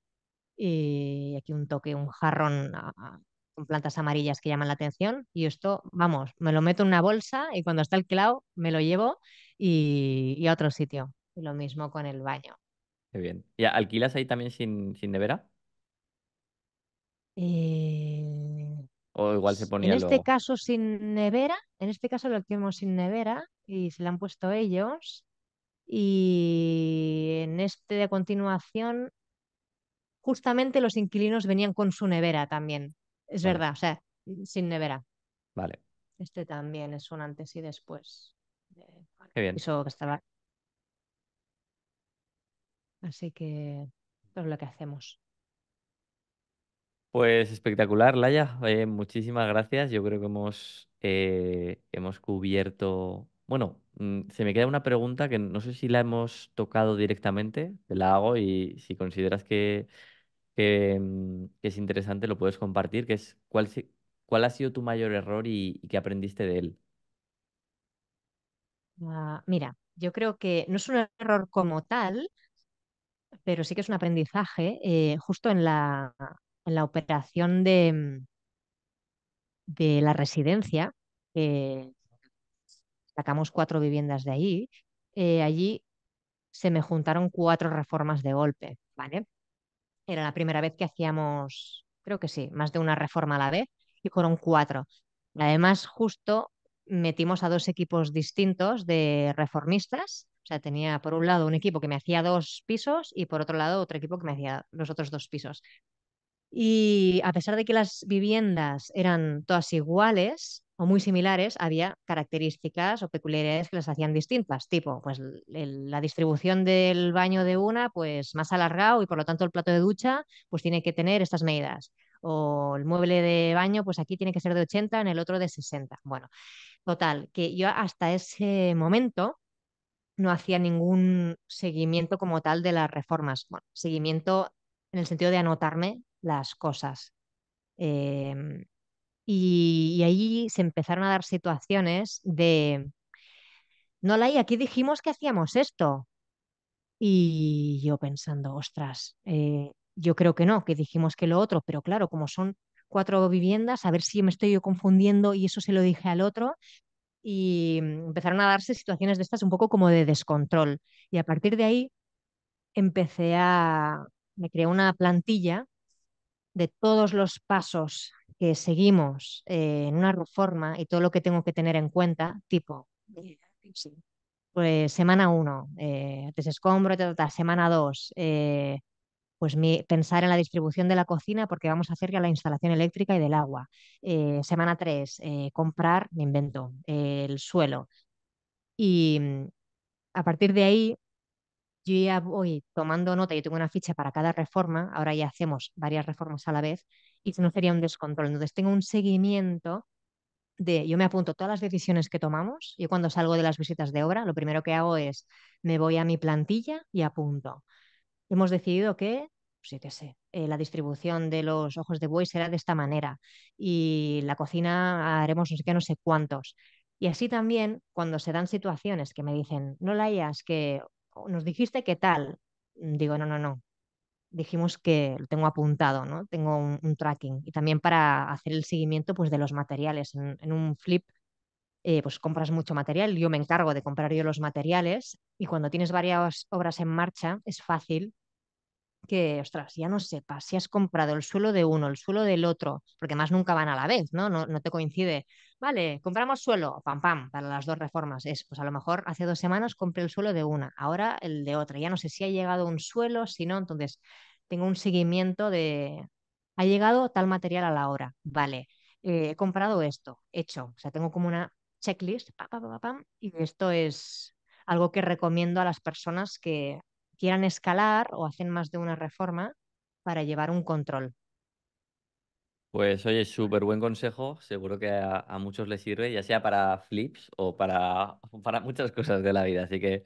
Y aquí un toque, un jarrón ah, ah, con plantas amarillas que llaman la atención. Y esto, vamos, me lo meto en una bolsa y cuando está el clavo me lo llevo y, a otro sitio. Y lo mismo con el baño. Qué bien. ¿Y alquilas ahí también sin, nevera? Eh, o igual se ponía. En este caso sin nevera, en este caso lo alquilamos sin nevera y se le han puesto ellos. Y en este de continuación, justamente los inquilinos venían con su nevera también. Es verdad, o sea, sin nevera. Vale. Este también es un antes y después. Qué bien. Eso que estaba. Así que por es lo que hacemos. Pues espectacular, Laia. muchísimas gracias. Yo creo que hemos, eh, hemos cubierto, bueno, Mm, se me queda una pregunta que no sé si la hemos tocado directamente, te la hago y si consideras que, mm, es interesante lo puedes compartir, que es cuál, cuál ha sido tu mayor error y, qué aprendiste de él. Ah, mira, yo creo que no es un error como tal, pero sí que es un aprendizaje eh, justo en la, en la operación de, mm, de la residencia sacamos cuatro viviendas de ahí, eh, allí se me juntaron cuatro reformas de golpe, ¿vale? Era la primera vez que hacíamos, creo que sí, más de una reforma a la vez y fueron cuatro. Además, justo metimos a dos equipos distintos de reformistas. O sea, tenía por un lado un equipo que me hacía dos pisos y por otro lado otro equipo que me hacía los otros dos pisos. Y a pesar de que las viviendas eran todas iguales, muy similares, había características o peculiaridades que las hacían distintas, tipo, pues la distribución del baño de una, pues más alargado y por lo tanto el plato de ducha, pues tiene que tener estas medidas. O el mueble de baño, pues aquí tiene que ser de 80, en el otro de 60. Bueno, total, que yo hasta ese momento no hacía ningún seguimiento como tal de las reformas. Bueno, seguimiento en el sentido de anotarme las cosas. Em, y, ahí se empezaron a dar situaciones de, no, hay aquí dijimos que hacíamos esto. Y yo pensando, ostras, eh, yo creo que no, que dijimos que lo otro, pero claro, como son cuatro viviendas, a ver si me estoy yo confundiendo y eso se lo dije al otro. Y mm, empezaron a darse situaciones de estas un poco como de descontrol. Y a partir de ahí empecé a, me creé una plantilla de todos los pasos que seguimos eh, en una reforma y todo lo que tengo que tener en cuenta, tipo, eh, pues semana 1, eh, desescombro, semana 2, pues mi, pensar en la distribución de la cocina porque vamos a hacer ya la instalación eléctrica y del agua. semana 3, comprar, me invento, el suelo. Y mm, a partir de ahí, yo ya voy tomando nota, yo tengo una ficha para cada reforma, ahora ya hacemos varias reformas a la vez, y no sería un descontrol. Entonces tengo un seguimiento de, yo me apunto todas las decisiones que tomamos, yo cuando salgo de las visitas de obra, lo primero que hago es, me voy a mi plantilla y apunto. Hemos decidido que sí pues, qué sé, eh, la distribución de los ojos de buey será de esta manera y la cocina haremos no sé qué, no sé cuántos. Y así también cuando se dan situaciones que me dicen, no la hayas, que nos dijiste qué tal, digo, no, no, no, dijimos que lo tengo apuntado, ¿no? Tengo un, tracking y también para hacer el seguimiento pues, de los materiales. En, un flip eh, pues compras mucho material, yo me encargo de comprar yo los materiales y cuando tienes varias obras en marcha es fácil que, ostras, ya no sepas si has comprado el suelo de uno, el suelo del otro, porque más nunca van a la vez, ¿no? No, te coincide. Vale, compramos suelo, pam, pam, para las dos reformas. Es, pues a lo mejor hace dos semanas compré el suelo de una, ahora el de otra. Ya no sé si ha llegado un suelo, si no, entonces tengo un seguimiento de, ha llegado tal material a la hora, vale, eh, he comprado esto, hecho. O sea, tengo como una checklist, pam, pam, pam, y esto es algo que recomiendo a las personas que quieran escalar o hacen más de una reforma para llevar un control. Pues oye, súper buen consejo, seguro que a, muchos les sirve, ya sea para flips o para, para muchas cosas de la vida. Así que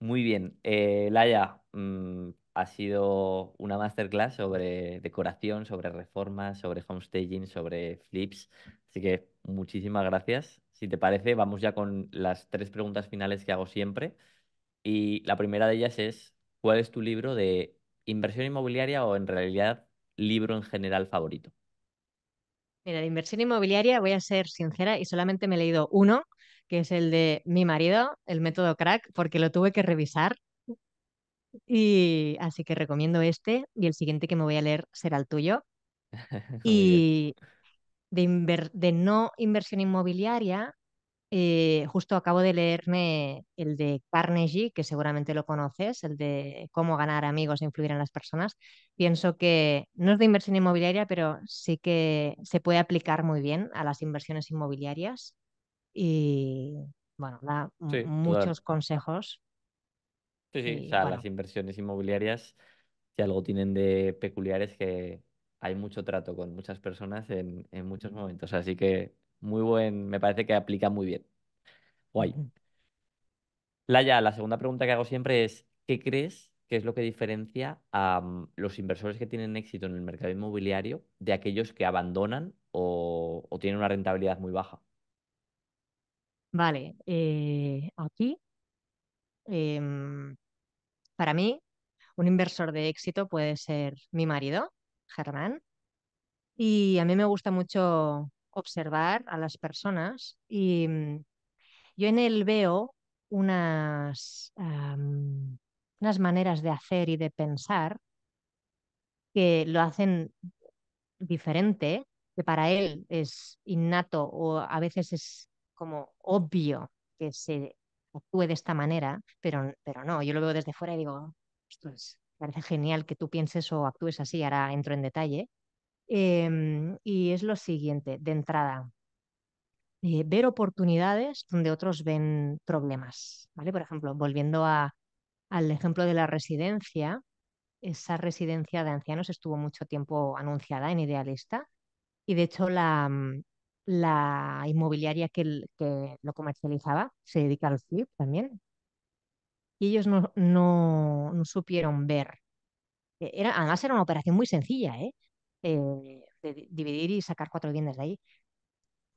muy bien. Eh, Laia, mm, ha sido una masterclass sobre decoración, sobre reformas, sobre homestaging, sobre flips. Así que muchísimas gracias. Si te parece, vamos ya con las tres preguntas finales que hago siempre. Y la primera de ellas es, ¿Cuál es tu libro de inversión inmobiliaria o en realidad libro en general favorito? Mira, de inversión inmobiliaria voy a ser sincera y solamente me he leído uno, que es el de mi marido, el método crack, porque lo tuve que revisar. Y así que recomiendo este y el siguiente que me voy a leer será el tuyo. <laughs> y de, de no inversión inmobiliaria, eh, justo acabo de leerme el de Carnegie, que seguramente lo conoces, el de cómo ganar amigos e influir en las personas. Pienso que no es de inversión inmobiliaria, pero sí que se puede aplicar muy bien a las inversiones inmobiliarias. Y bueno, da muchos consejos. Sí, sí, o sea, las inversiones inmobiliarias, si algo tienen de peculiar es que hay mucho trato con muchas personas en, en muchos momentos, así que muy buen, me parece que aplica muy bien. Guay. Laya, la segunda pregunta que hago siempre es, ¿qué crees que es lo que diferencia a mm, los inversores que tienen éxito en el mercado inmobiliario de aquellos que abandonan o, tienen una rentabilidad muy baja? Vale, eh, aquí, em, para mí, un inversor de éxito puede ser mi marido, Germán, y a mí me gusta mucho observar a las personas y mm, yo en él veo unas, unas maneras de hacer y de pensar que lo hacen diferente, que para él es innato o a veces es como obvio que se actúe de esta manera, pero, pero no, yo lo veo desde fuera y digo, oh, esto es, parece genial que tú pienses o actúes así, ahora entro en detalle, Em, y es lo siguiente, de entrada, eh, ver oportunidades donde otros ven problemas, ¿vale? Por ejemplo, volviendo a, al ejemplo de la residencia, esa residencia de ancianos estuvo mucho tiempo anunciada en Idealista y de hecho la, mm, la inmobiliaria que, que, lo comercializaba se dedica al flip también. Y ellos no, no, no supieron ver. E, era, además era una operación muy sencilla, ¿eh? Eh, de dividir y sacar cuatro bienes de ahí.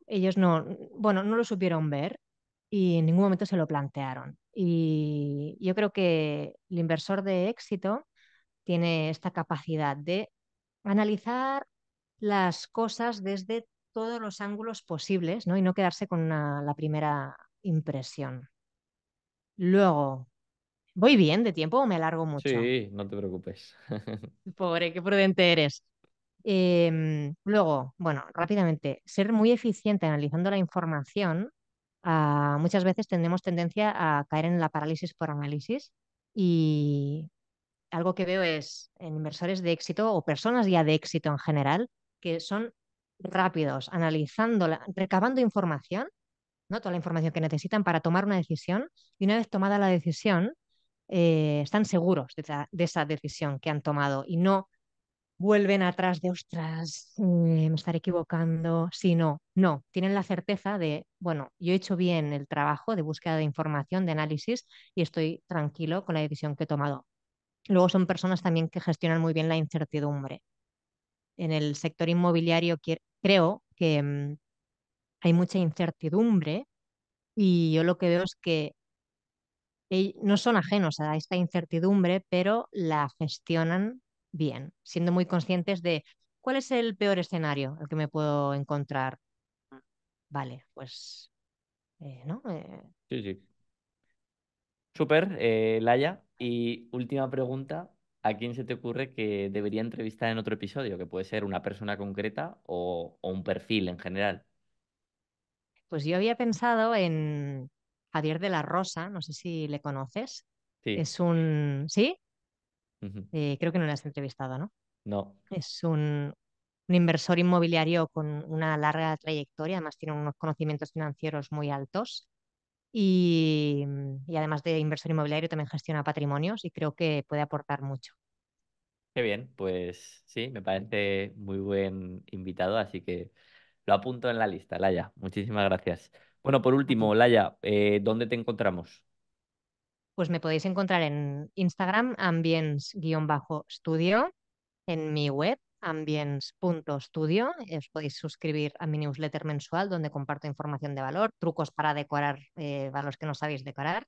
Ellos no, bueno, no lo supieron ver y en ningún momento se lo plantearon. Y yo creo que el inversor de éxito tiene esta capacidad de analizar las cosas desde todos los ángulos posibles ¿no? y no quedarse con la primera impresión. Luego, ¿voy bien de tiempo o me alargo mucho? Sí, no te preocupes. <laughs> Pobre, qué prudente eres. Em, luego, bueno, rápidamente, ser muy eficiente analizando la información, ah, muchas veces tenemos tendencia a caer en la parálisis por análisis y algo que veo es en inversores de éxito o personas ya de éxito en general que son rápidos analizando, recabando información, ¿no? toda la información que necesitan para tomar una decisión y una vez tomada la decisión, eh, están seguros de esa decisión que han tomado y no vuelven atrás de, ostras, eh, me estaré equivocando. Si no, no, tienen la certeza de, bueno, yo he hecho bien el trabajo de búsqueda de información, de análisis y estoy tranquilo con la decisión que he tomado. Luego son personas también que gestionan muy bien la incertidumbre. En el sector inmobiliario creo que mm, hay mucha incertidumbre y yo lo que veo es que no son ajenos a esta incertidumbre, pero la gestionan bien, siendo muy conscientes de cuál es el peor escenario el que me puedo encontrar. Mm. Vale, pues, eh, ¿no? Eh, sí, sí. super eh, Laia. Y última pregunta, ¿a quién se te ocurre que debería entrevistar en otro episodio? Que puede ser una persona concreta o, un perfil en general. Pues yo había pensado en Javier de la Rosa, no sé si le conoces. Sí. Es un. ¿Sí? Eh, creo que no le has entrevistado, ¿no? No. Es un, inversor inmobiliario con una larga trayectoria, además tiene unos conocimientos financieros muy altos y, además de inversor inmobiliario también gestiona patrimonios y creo que puede aportar mucho. Qué bien, pues sí, me parece muy buen invitado, así que lo apunto en la lista, Laya. Muchísimas gracias. Bueno, por último, Laya, eh, ¿dónde te encontramos? pues me podéis encontrar en Instagram, ambience-studio, en mi web, ambience.studio. Os podéis suscribir a mi newsletter mensual donde comparto información de valor, trucos para decorar, eh, para los que no sabéis decorar.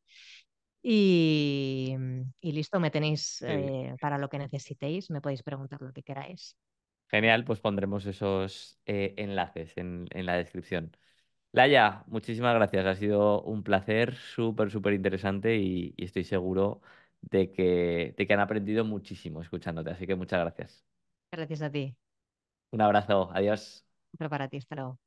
Y, y listo, me tenéis eh, para lo que necesitéis, me podéis preguntar lo que queráis. Genial, pues pondremos esos eh, enlaces en la descripción. Laya, muchísimas gracias. Ha sido un placer, súper, súper interesante y, estoy seguro de que, han aprendido muchísimo escuchándote. Así que muchas gracias. Gracias a ti. Un abrazo. Adiós. Prepárate. para hasta luego.